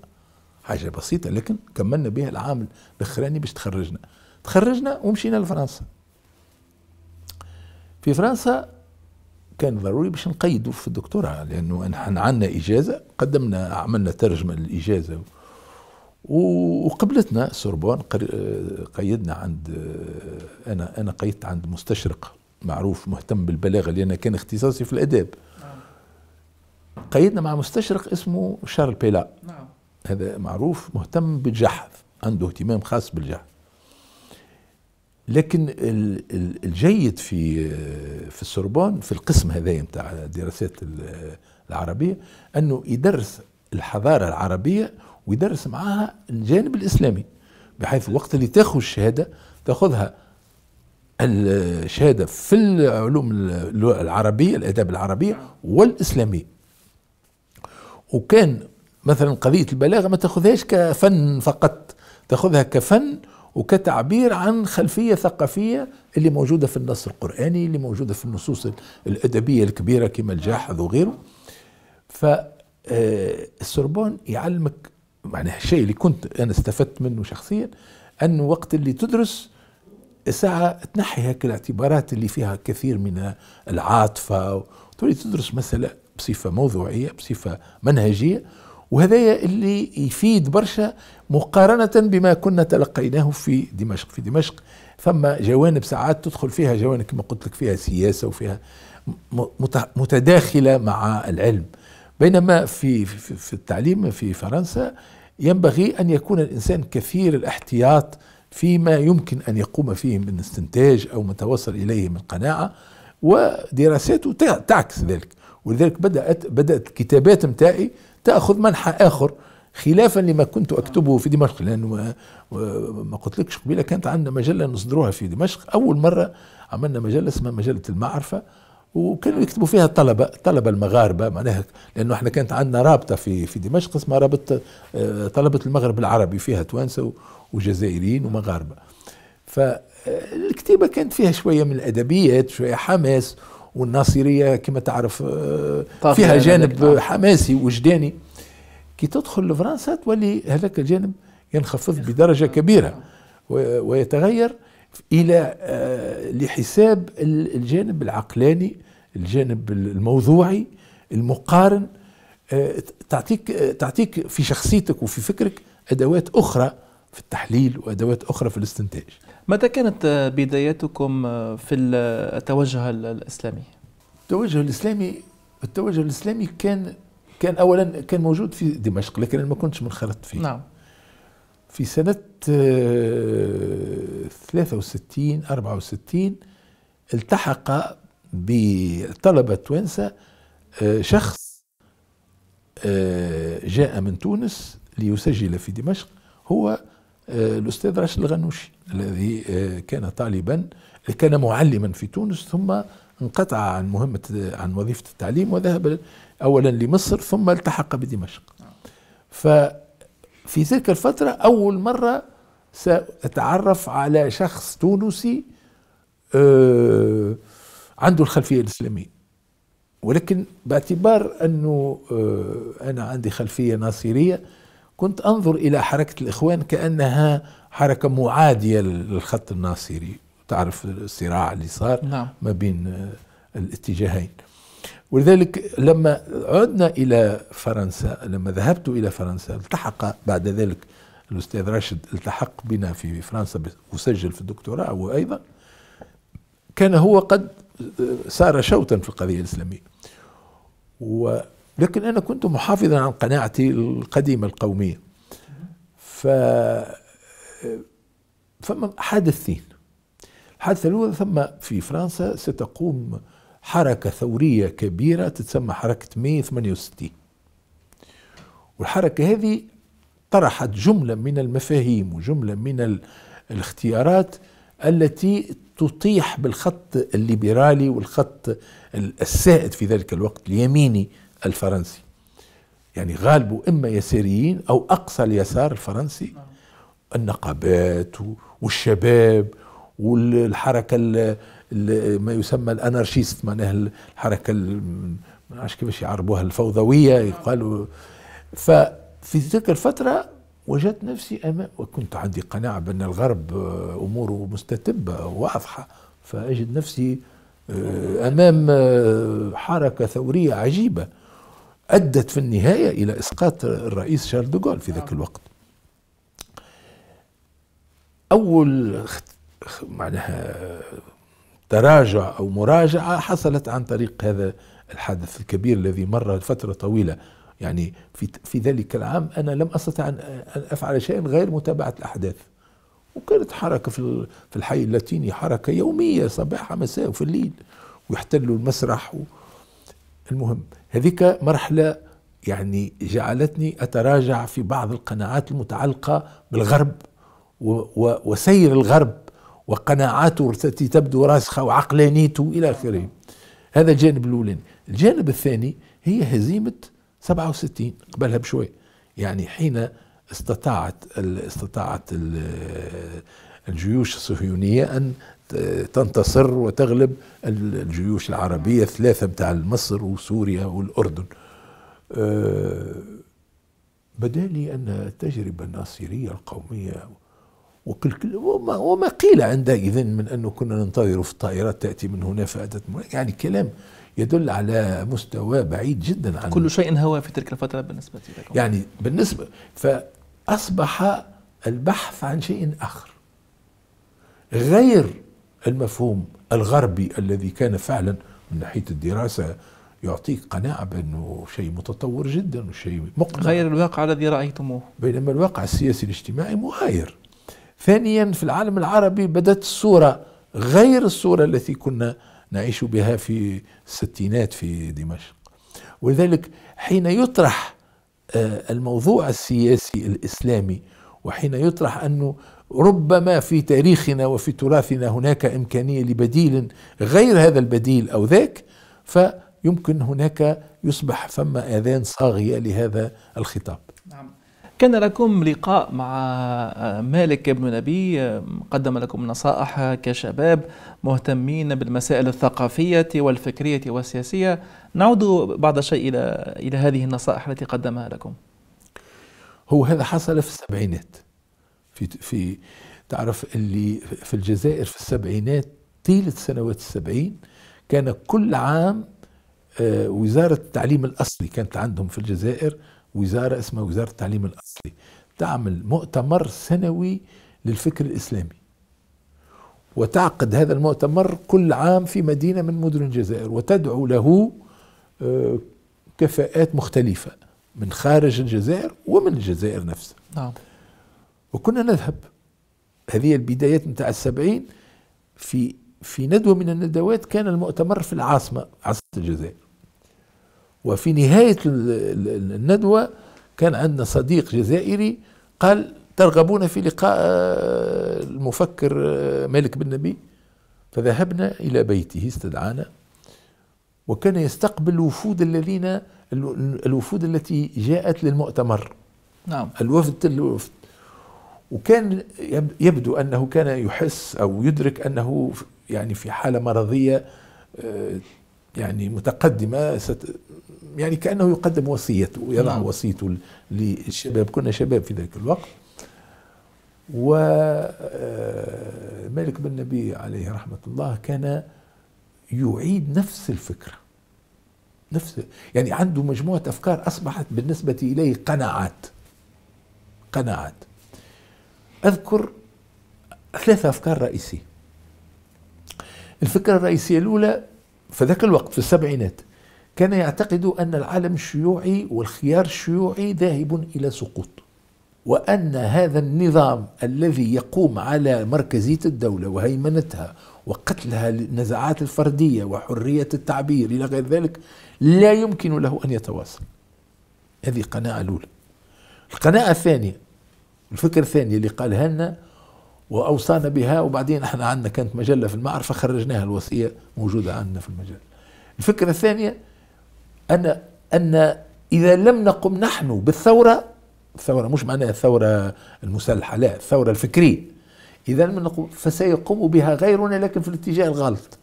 حاجه بسيطه لكن كملنا بها العام الاخراني باش تخرجنا تخرجنا ومشينا لفرنسا في فرنسا كان ضروري باش نقيدوا في الدكتوراه لانه احنا عندنا اجازه قدمنا عملنا ترجمه للاجازه وقبلتنا سوربون قيدنا عند انا انا قيدت عند مستشرق معروف مهتم بالبلاغه لان كان اختصاصي في الاداب نعم. قيدنا مع مستشرق اسمه شارل بيلا نعم. هذا معروف مهتم بالجحف عنده اهتمام خاص بالجحف لكن الجيد في في السربون في القسم هذايا نتاع الدراسات العربيه انه يدرس الحضاره العربيه ويدرس معاها الجانب الاسلامي بحيث الوقت اللي تاخذ الشهاده تاخذها الشهاده في العلوم العربيه الاداب العربيه والاسلاميه وكان مثلا قضيه البلاغه ما تاخذهاش كفن فقط تاخذها كفن وكتعبير عن خلفية ثقافية اللي موجودة في النص القرآني اللي موجودة في النصوص الأدبية الكبيرة كما الجاحظ وغيره فالسربون آه، يعلمك معناها الشيء اللي كنت أنا استفدت منه شخصيا أنه وقت اللي تدرس ساعة تنحي هيك الاعتبارات اللي فيها كثير من العاطفة تولي تدرس مسألة بصفة موضوعية بصفة منهجية وهذا اللي يفيد برشا مقارنة بما كنا تلقيناه في دمشق في دمشق ثم جوانب ساعات تدخل فيها جوانب كما قلت لك فيها سياسة وفيها متداخلة مع العلم بينما في, في, في التعليم في فرنسا ينبغي أن يكون الإنسان كثير الاحتياط فيما يمكن أن يقوم فيه من استنتاج أو متوصل إليه من قناعة ودراساته تعكس ذلك ولذلك بدأت بدأت الكتابات متاعي تأخذ منحى آخر خلافا لما كنت اكتبه في دمشق لانه ما قلتلكش قبيله كانت عندنا مجله نصدروها في دمشق اول مره عملنا مجله اسمها مجله المعرفه وكانوا يكتبوا فيها الطلبه الطلبه المغاربه معناها لانه احنا كانت عندنا رابطه في في دمشق اسمها رابطه آه، طلبه المغرب العربي فيها توانسه وجزائريين ومغاربه فالكتيبه كانت فيها شويه من الادبيات شويه حماس والناصريه كما تعرف آه، فيها جانب حماسي وجداني كي تدخل لفرنسا تولي هذاك الجانب ينخفض بدرجه آه. كبيره ويتغير الى آه، لحساب الجانب العقلاني الجانب الموضوعي المقارن تعطيك تعطيك في شخصيتك وفي فكرك ادوات اخرى في التحليل وادوات اخرى في الاستنتاج. متى كانت بدايتكم في التوجه الاسلامي؟ التوجه الاسلامي التوجه الاسلامي كان كان اولا كان موجود في دمشق لكن انا ما كنتش منخرط فيه. نعم. في سنة 63 آه، 64 التحق بطلبة توانسة آه، شخص آه، جاء من تونس ليسجل في دمشق هو الأستاذ راشد الغنوشي الذي آه، كان طالبا كان معلما في تونس ثم انقطع عن مهمة عن وظيفة التعليم وذهب أولا لمصر ثم التحق بدمشق ففي تلك الفترة أول مرة سأتعرف على شخص تونسي آه، عنده الخلفية الإسلامية ولكن باعتبار أنه آه، أنا عندي خلفية ناصرية كنت أنظر إلى حركة الإخوان كأنها حركة معادية للخط الناصري تعرف الصراع اللي صار نعم. ما بين آه، الاتجاهين ولذلك لما عدنا إلى فرنسا لما ذهبت إلى فرنسا التحق بعد ذلك الأستاذ راشد التحق بنا في فرنسا وسجل في الدكتوراه وأيضا كان هو قد سار آه، آه، شوطا في القضية الإسلامية لكن أنا كنت محافظا عن قناعتي القديمة القومية ف ثم حادثين الحادثة الأولى ثم في فرنسا ستقوم حركة ثورية كبيرة تتسمى حركة مي 68 والحركة هذه طرحت جملة من المفاهيم وجملة من الاختيارات التي تطيح بالخط الليبرالي والخط السائد في ذلك الوقت اليميني الفرنسي يعني غالبوا إما يساريين أو أقصى اليسار الفرنسي النقابات والشباب والحركة ما يسمى الأنارشيست معناها الحركة ما عرفش كيفاش يعربوها الفوضوية يقالوا ففي تلك الفترة وجدت نفسي أمام وكنت عندي قناعة بأن الغرب أموره مستتبة واضحة فأجد نفسي آه، أمام آه، حركة ثورية عجيبة أدت في النهاية إلى إسقاط الرئيس شارل دوغول في ذاك آه. الوقت أول معناها تراجع أو مراجعة حصلت عن طريق هذا الحدث الكبير الذي مر فترة طويلة يعني في, في ذلك العام أنا لم أستطع أن أفعل شيئا غير متابعة الأحداث وكانت حركة في, في الحي اللاتيني حركة يومية صباحا مساء وفي الليل ويحتلوا المسرح و المهم هذيك مرحلة يعني جعلتني أتراجع في بعض القناعات المتعلقة بالغرب وسير الغرب وقناعاته التي تبدو راسخة وعقلانيته إلى آخره هذا الجانب الأول الجانب الثاني هي هزيمة 67 قبلها بشوي يعني حين استطاعت استطاعت الجيوش الصهيونية أن تنتصر وتغلب الجيوش العربية ثلاثة بتاع مصر وسوريا والأردن آه، بدالي أن التجربة الناصرية القومية وكل كل وما, وما قيل عندئذ من أنه كنا ننتظر في الطائرات تأتي من هنا فأتت يعني كلام يدل على مستوى بعيد جدا عن كل شيء هوى في تلك الفترة بالنسبة لكم يعني بالنسبة فأصبح البحث عن شيء آخر غير المفهوم الغربي الذي كان فعلا من ناحيه الدراسه يعطيك قناعة بأنه شيء متطور جدا وشيء مقنع غير الواقع الذي رأيتموه بينما الواقع السياسي الاجتماعي مغاير ثانيا في العالم العربي بدأت الصورة غير الصورة التي كنا نعيش بها في الستينات في دمشق ولذلك حين يطرح آه، الموضوع السياسي الإسلامي وحين يطرح أنه ربما في تاريخنا وفي تراثنا هناك امكانيه لبديل غير هذا البديل او ذاك فيمكن هناك يصبح فما اذان صاغيه لهذا الخطاب. نعم. كان لكم لقاء مع مالك بن نبي قدم لكم نصائح كشباب مهتمين بالمسائل الثقافية والفكرية والسياسية نعود بعض شيء إلى إلى هذه النصائح التي قدمها لكم هو هذا حصل في السبعينات في في تعرف اللي في الجزائر في السبعينات طيلة سنوات السبعين كان كل عام آه، وزارة التعليم الأصلي كانت عندهم في الجزائر وزارة اسمها وزارة التعليم الأصلي تعمل مؤتمر سنوي للفكر الإسلامي وتعقد هذا المؤتمر كل عام في مدينة من مدن الجزائر وتدعو له آه، كفاءات مختلفة من خارج الجزائر ومن الجزائر نفسها نعم. وكنا نذهب هذه البدايات نتاع السبعين في في ندوة من الندوات كان المؤتمر في العاصمة عاصمة الجزائر وفي نهاية الندوة كان عندنا صديق جزائري قال ترغبون في لقاء آه، المفكر آه، مالك بن نبي فذهبنا إلى بيته استدعانا وكان يستقبل الوفود الذين الوفود التي جاءت للمؤتمر نعم الوفد الوفد وكان يبدو انه كان يحس او يدرك انه يعني في حاله مرضيه آه، يعني متقدمه ست يعني كانه يقدم وصيته يضع نعم. وصيته للشباب كنا شباب في ذلك الوقت ومالك آه، بن نبي عليه رحمه الله كان يعيد نفس الفكره نفس يعني عنده مجموعه افكار اصبحت بالنسبه اليه قناعات قناعات أذكر ثلاثة أفكار رئيسية الفكرة الرئيسية الأولى في ذاك الوقت في السبعينات كان يعتقد أن العالم الشيوعي والخيار الشيوعي ذاهب إلى سقوط وأن هذا النظام الذي يقوم على مركزية الدولة وهيمنتها وقتلها للنزاعات الفردية وحرية التعبير إلى غير ذلك لا يمكن له أن يتواصل هذه القناعة الأولى القناعة الثانية الفكرة الثانية اللي قالها لنا وأوصانا بها وبعدين احنا عندنا كانت مجلة في المعرفة خرجناها الوصية موجودة عندنا في المجلة الفكرة الثانية أن أن إذا لم نقم نحن بالثورة الثورة مش معناها الثورة المسلحة لا الثورة الفكرية إذا لم نقم فسيقوم بها غيرنا لكن في الاتجاه الغلط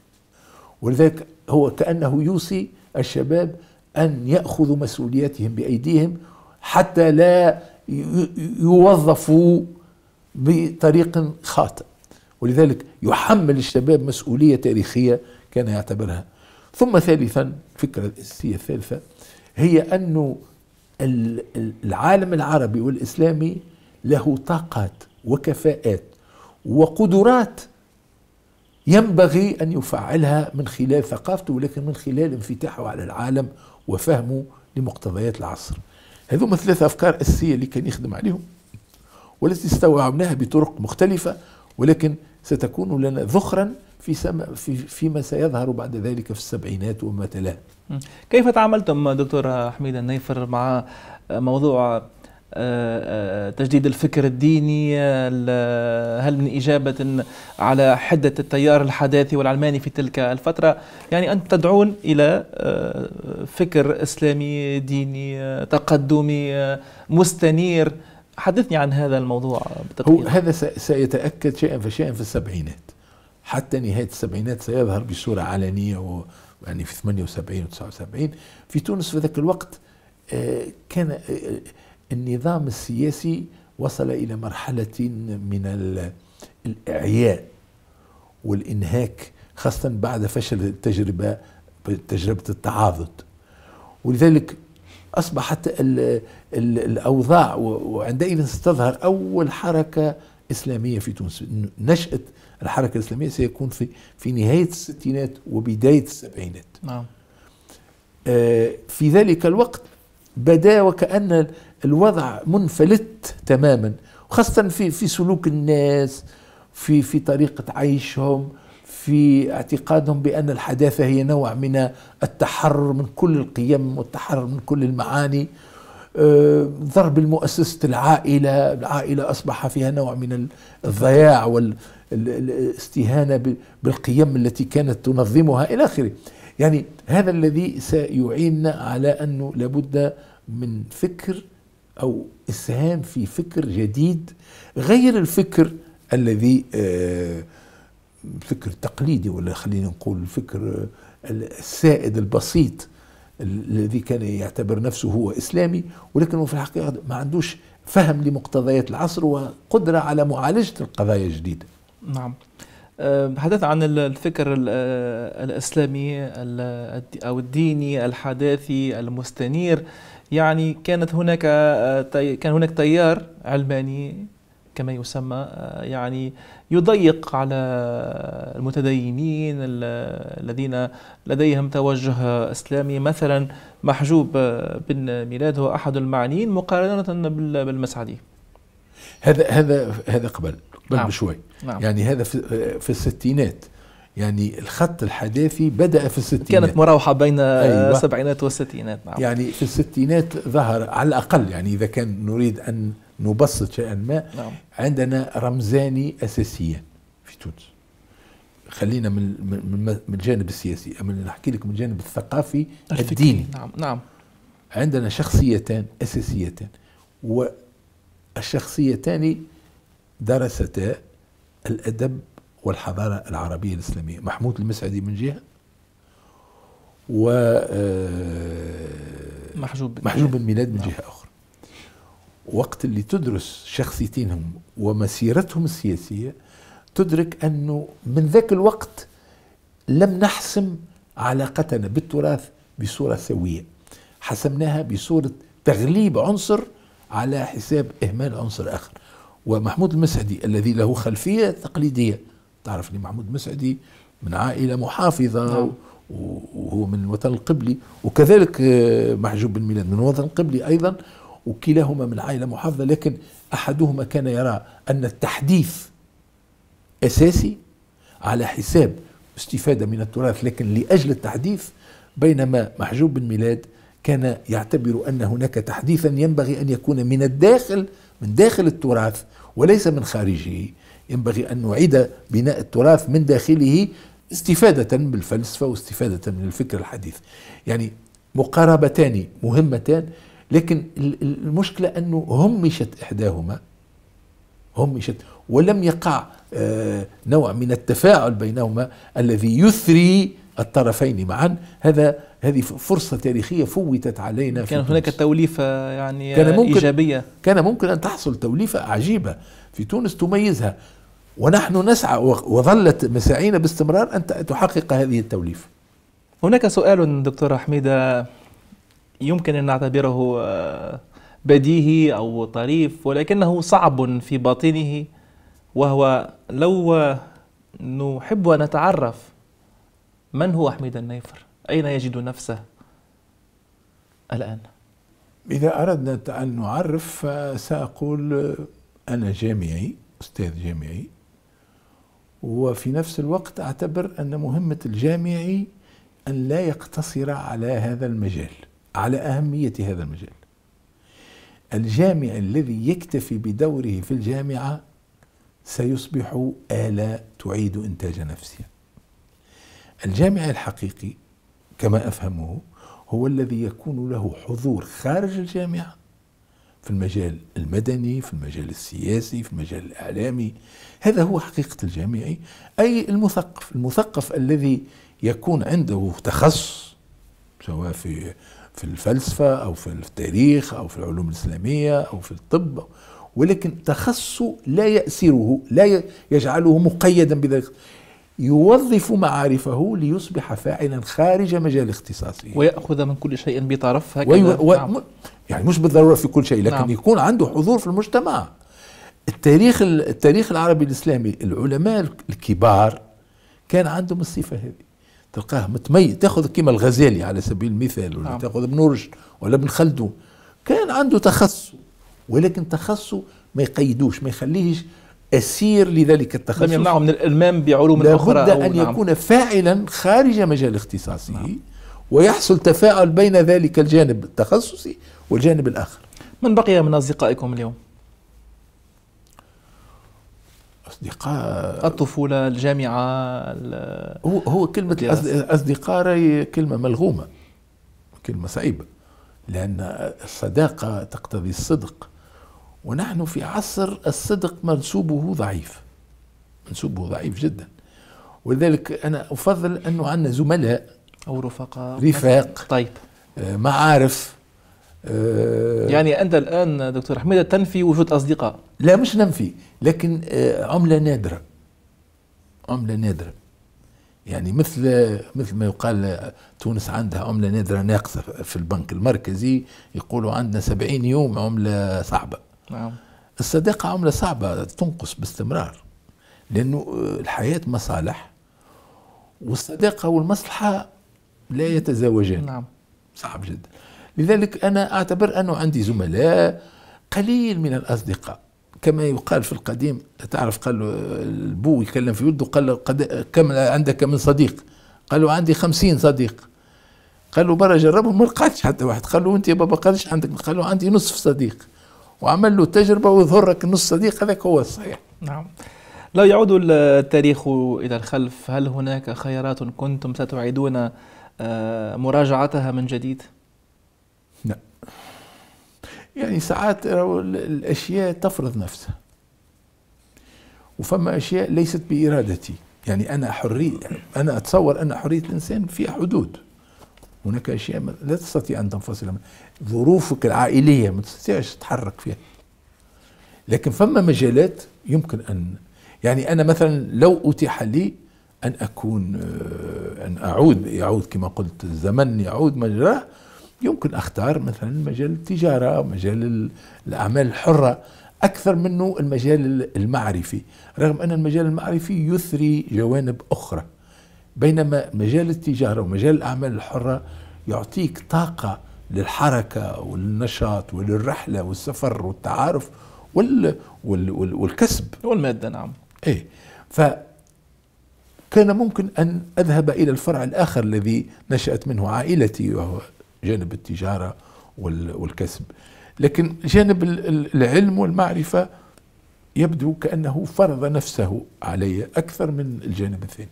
ولذلك هو كأنه يوصي الشباب أن يأخذوا مسؤولياتهم بأيديهم حتى لا يوظفوا بطريق خاطئ ولذلك يحمل الشباب مسؤولية تاريخية كان يعتبرها ثم ثالثا الفكرة الأساسية الثالثة هي أن العالم العربي والإسلامي له طاقات وكفاءات وقدرات ينبغي أن يفعلها من خلال ثقافته ولكن من خلال انفتاحه على العالم وفهمه لمقتضيات العصر هذوما ثلاثة أفكار أساسية اللي كان يخدم عليهم والتي استوعبناها بطرق مختلفة ولكن ستكون لنا ذخرا في سم في فيما سيظهر بعد ذلك في السبعينات وما تلاه. كيف تعاملتم دكتور حميد النيفر مع موضوع آه، آه، تجديد الفكر الديني آه، هل من إجابة على حدة التيار الحداثي والعلماني في تلك الفترة يعني أنت تدعون إلى فكر إسلامي ديني تقدمي مستنير حدثني عن هذا الموضوع هو هذا سيتأكد شيئا فشيئا في السبعينات حتى نهاية السبعينات سيظهر بصورة علنية و يعني في 78 و 79 في تونس في ذاك الوقت كان النظام السياسي وصل إلى مرحلة من الإعياء والإنهاك خاصة بعد فشل التجربة تجربة التعاضد ولذلك أصبحت ال الأوضاع وعندئذ ستظهر أول حركة إسلامية في تونس نشأة الحركة الإسلامية سيكون في, في نهاية الستينات وبداية السبعينات نعم. آه في ذلك الوقت بدا وكأن الوضع منفلت تماما وخاصة في في سلوك الناس في في طريقة عيشهم في اعتقادهم بأن الحداثة هي نوع من التحرر من كل القيم والتحرر من كل المعاني آه، ضرب المؤسسة العائلة العائلة أصبح فيها نوع من الضياع والاستهانة بالقيم التي كانت تنظمها إلى آخره يعني هذا الذي سيعيننا على أنه لابد من فكر أو إسهام في فكر جديد غير الفكر الذي آه، فكر تقليدي ولا خلينا نقول الفكر آه، السائد البسيط الذي كان يعتبر نفسه هو إسلامي ولكنه في الحقيقة ما عندوش فهم لمقتضيات العصر وقدرة على معالجة القضايا الجديدة نعم حدث عن الفكر الاسلامي او الديني الحداثي المستنير يعني كانت هناك آه، كان هناك تيار علماني كما يسمى آه، يعني يضيق على المتدينين الذين لديهم توجه اسلامي مثلا محجوب بن ميلاد هو احد المعنيين مقارنه بالمسعدي هذا هذا هذا قبل بل نعم. بشوي نعم. يعني هذا في, في الستينات يعني الخط الحداثي بدأ في الستينات كانت مراوحة بين أيوة. السبعينات والستينات نعم. يعني في الستينات ظهر على الأقل يعني إذا كان نريد أن نبسط شيئا ما نعم. عندنا رمزاني أساسيا في تونس خلينا من من الجانب السياسي اما نحكي لك من الجانب الثقافي الفكري. الديني نعم نعم عندنا شخصيتان اساسيتان والشخصيتان درستا الأدب والحضارة العربية الإسلامية محمود المسعدي من جهة و آه، محجوب محجوب الميلاد من نعم. جهة أخرى وقت اللي تدرس شخصيتينهم ومسيرتهم السياسية تدرك أنه من ذاك الوقت لم نحسم علاقتنا بالتراث بصورة سوية حسمناها بصورة تغليب عنصر على حساب إهمال عنصر آخر ومحمود المسعدي الذي له خلفية تقليدية تعرف لي محمود المسعدي من عائلة محافظة نعم. وهو من الوطن القبلي وكذلك آه، محجوب بن ميلاد من الوطن القبلي أيضا وكلاهما من عائلة محافظة لكن أحدهما كان يرى أن التحديث أساسي على حساب استفادة من التراث لكن لأجل التحديث بينما محجوب بن ميلاد كان يعتبر أن هناك تحديثا ينبغي أن يكون من الداخل من داخل التراث وليس من خارجه ينبغي أن نعيد بناء التراث من داخله استفادة من الفلسفة واستفادة من الفكر الحديث يعني مقاربتان مهمتان لكن المشكلة أنه همشت إحداهما همشت ولم يقع آه، نوع من التفاعل بينهما الذي يثري الطرفين معا هذا هذه فرصة تاريخية فوتت علينا كان هناك تونس. توليفة يعني كان ممكن إيجابية كان ممكن أن تحصل توليفة عجيبة في تونس تميزها ونحن نسعى وظلت مساعينا باستمرار أن تحقق هذه التوليفة هناك سؤال دكتور حميدة يمكن أن نعتبره آه، بديهي أو طريف ولكنه صعب في باطنه وهو لو نحب أن نتعرف من هو حميد النيفر؟ أين يجد نفسه الآن؟ إذا أردنا أن نعرف سأقول آه، أنا جامعي أستاذ جامعي وفي نفس الوقت أعتبر أن مهمة الجامعي أن لا يقتصر على هذا المجال على أهمية هذا المجال الجامع الذي يكتفي بدوره في الجامعة سيصبح آلة تعيد إنتاج نفسها الجامع الحقيقي كما أفهمه هو الذي يكون له حضور خارج الجامعة في المجال المدني في المجال السياسي في المجال الإعلامي هذا هو حقيقة الجامعي أي المثقف المثقف الذي يكون عنده تخصص سواء في في الفلسفة أو في التاريخ أو في العلوم الإسلامية أو في الطب ولكن تخصصه لا يأسره لا يجعله مقيدا بذلك يوظف معارفه ليصبح فاعلا خارج مجال اختصاصه ويأخذ من كل شيء بطرف هكذا ويو... نعم. و... نعم. يعني مش بالضرورة في كل شيء لكن نعم. يكون عنده حضور في المجتمع التاريخ التاريخ العربي الإسلامي العلماء الكبار كان عندهم الصفة هذه تلقاه متميز تاخذ كما الغزالي على سبيل المثال ولا نعم. تاخذ ابن رشد ولا ابن خلدون كان عنده تخصص ولكن تخصصه ما يقيدوش ما يخليهش أسير لذلك التخصص لم يمنعه من الإلمام بعلوم أخرى لابد أن نعم. يكون فاعلا خارج مجال اختصاصه نعم. ويحصل تفاعل بين ذلك الجانب التخصصي والجانب الآخر من بقي من أصدقائكم اليوم؟ أصدقاء الطفولة الجامعة هو هو كلمة الأصدقاء رأي كلمة ملغومة كلمة صعيبة لأن الصداقة تقتضي الصدق ونحن في عصر الصدق منسوبه ضعيف منسوبه ضعيف جدا ولذلك أنا أفضل أنه عندنا زملاء أو رفقاء رفاق طيب آه، معارف آه، يعني أنت الآن دكتور حميدة تنفي وجود أصدقاء لا مش ننفي لكن آه، عملة نادرة عملة نادرة يعني مثل مثل ما يقال تونس عندها عمله نادره ناقصه في البنك المركزي يقولوا عندنا 70 يوم عمله صعبه نعم الصداقة عملة صعبة تنقص باستمرار لأنه آه، الحياة مصالح والصداقة والمصلحة لا يتزاوجان نعم صعب جدا لذلك أنا أعتبر أنه عندي زملاء قليل من الأصدقاء كما يقال في القديم تعرف قال آه، البو يكلم في ولده قال كم عندك من صديق قال له عندي خمسين صديق قال له برا جربهم ما حتى واحد قال له انت يا بابا قالش عندك قال له عندي نصف صديق وعمل له تجربه ويظهر لك انه الصديق هذاك هو الصحيح. نعم. لو يعود التاريخ الى الخلف هل هناك خيارات كنتم ستعيدون آه، مراجعتها من جديد؟ لا. يعني ساعات الاشياء تفرض نفسها. وفما اشياء ليست بارادتي، يعني انا حريه انا اتصور ان حريه الانسان فيها حدود. هناك اشياء لا تستطيع ان تنفصل منها ظروفك العائليه ما تستطيعش تتحرك فيها لكن فما مجالات يمكن ان يعني انا مثلا لو اتيح لي ان اكون آه، ان اعود يعود كما قلت الزمن يعود مجراه يمكن اختار مثلا مجال التجاره مجال الاعمال الحره اكثر منه المجال المعرفي رغم ان المجال المعرفي يثري جوانب اخرى بينما مجال التجاره ومجال الاعمال الحره يعطيك طاقه للحركة وللنشاط وللرحلة والسفر والتعارف وال وال وال والكسب والمادة نعم إيه ف كان ممكن أن أذهب إلى الفرع الآخر الذي نشأت منه عائلتي وهو جانب التجارة والكسب لكن جانب العلم والمعرفة يبدو كأنه فرض نفسه علي أكثر من الجانب الثاني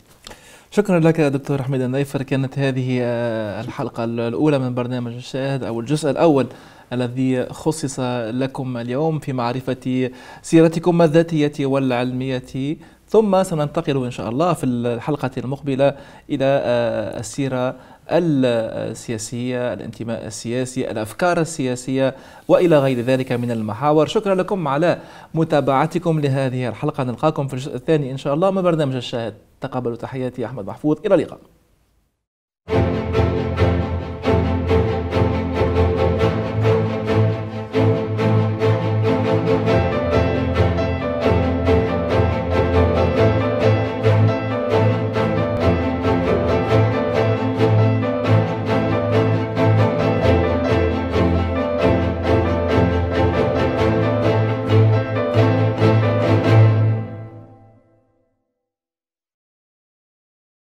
شكرا لك دكتور حميد النيفر كانت هذه آه، الحلقة الأولى من برنامج الشاهد أو الجزء الأول الذي خصص لكم اليوم في معرفة سيرتكم الذاتية والعلمية ثم سننتقل إن شاء الله في الحلقة المقبلة إلى آه، السيرة السياسية الانتماء السياسي الأفكار السياسية وإلى غير ذلك من المحاور شكرا لكم على متابعتكم لهذه الحلقة نلقاكم في الجزء الثاني إن شاء الله من برنامج الشاهد تقبلوا تحياتي أحمد محفوظ إلى اللقاء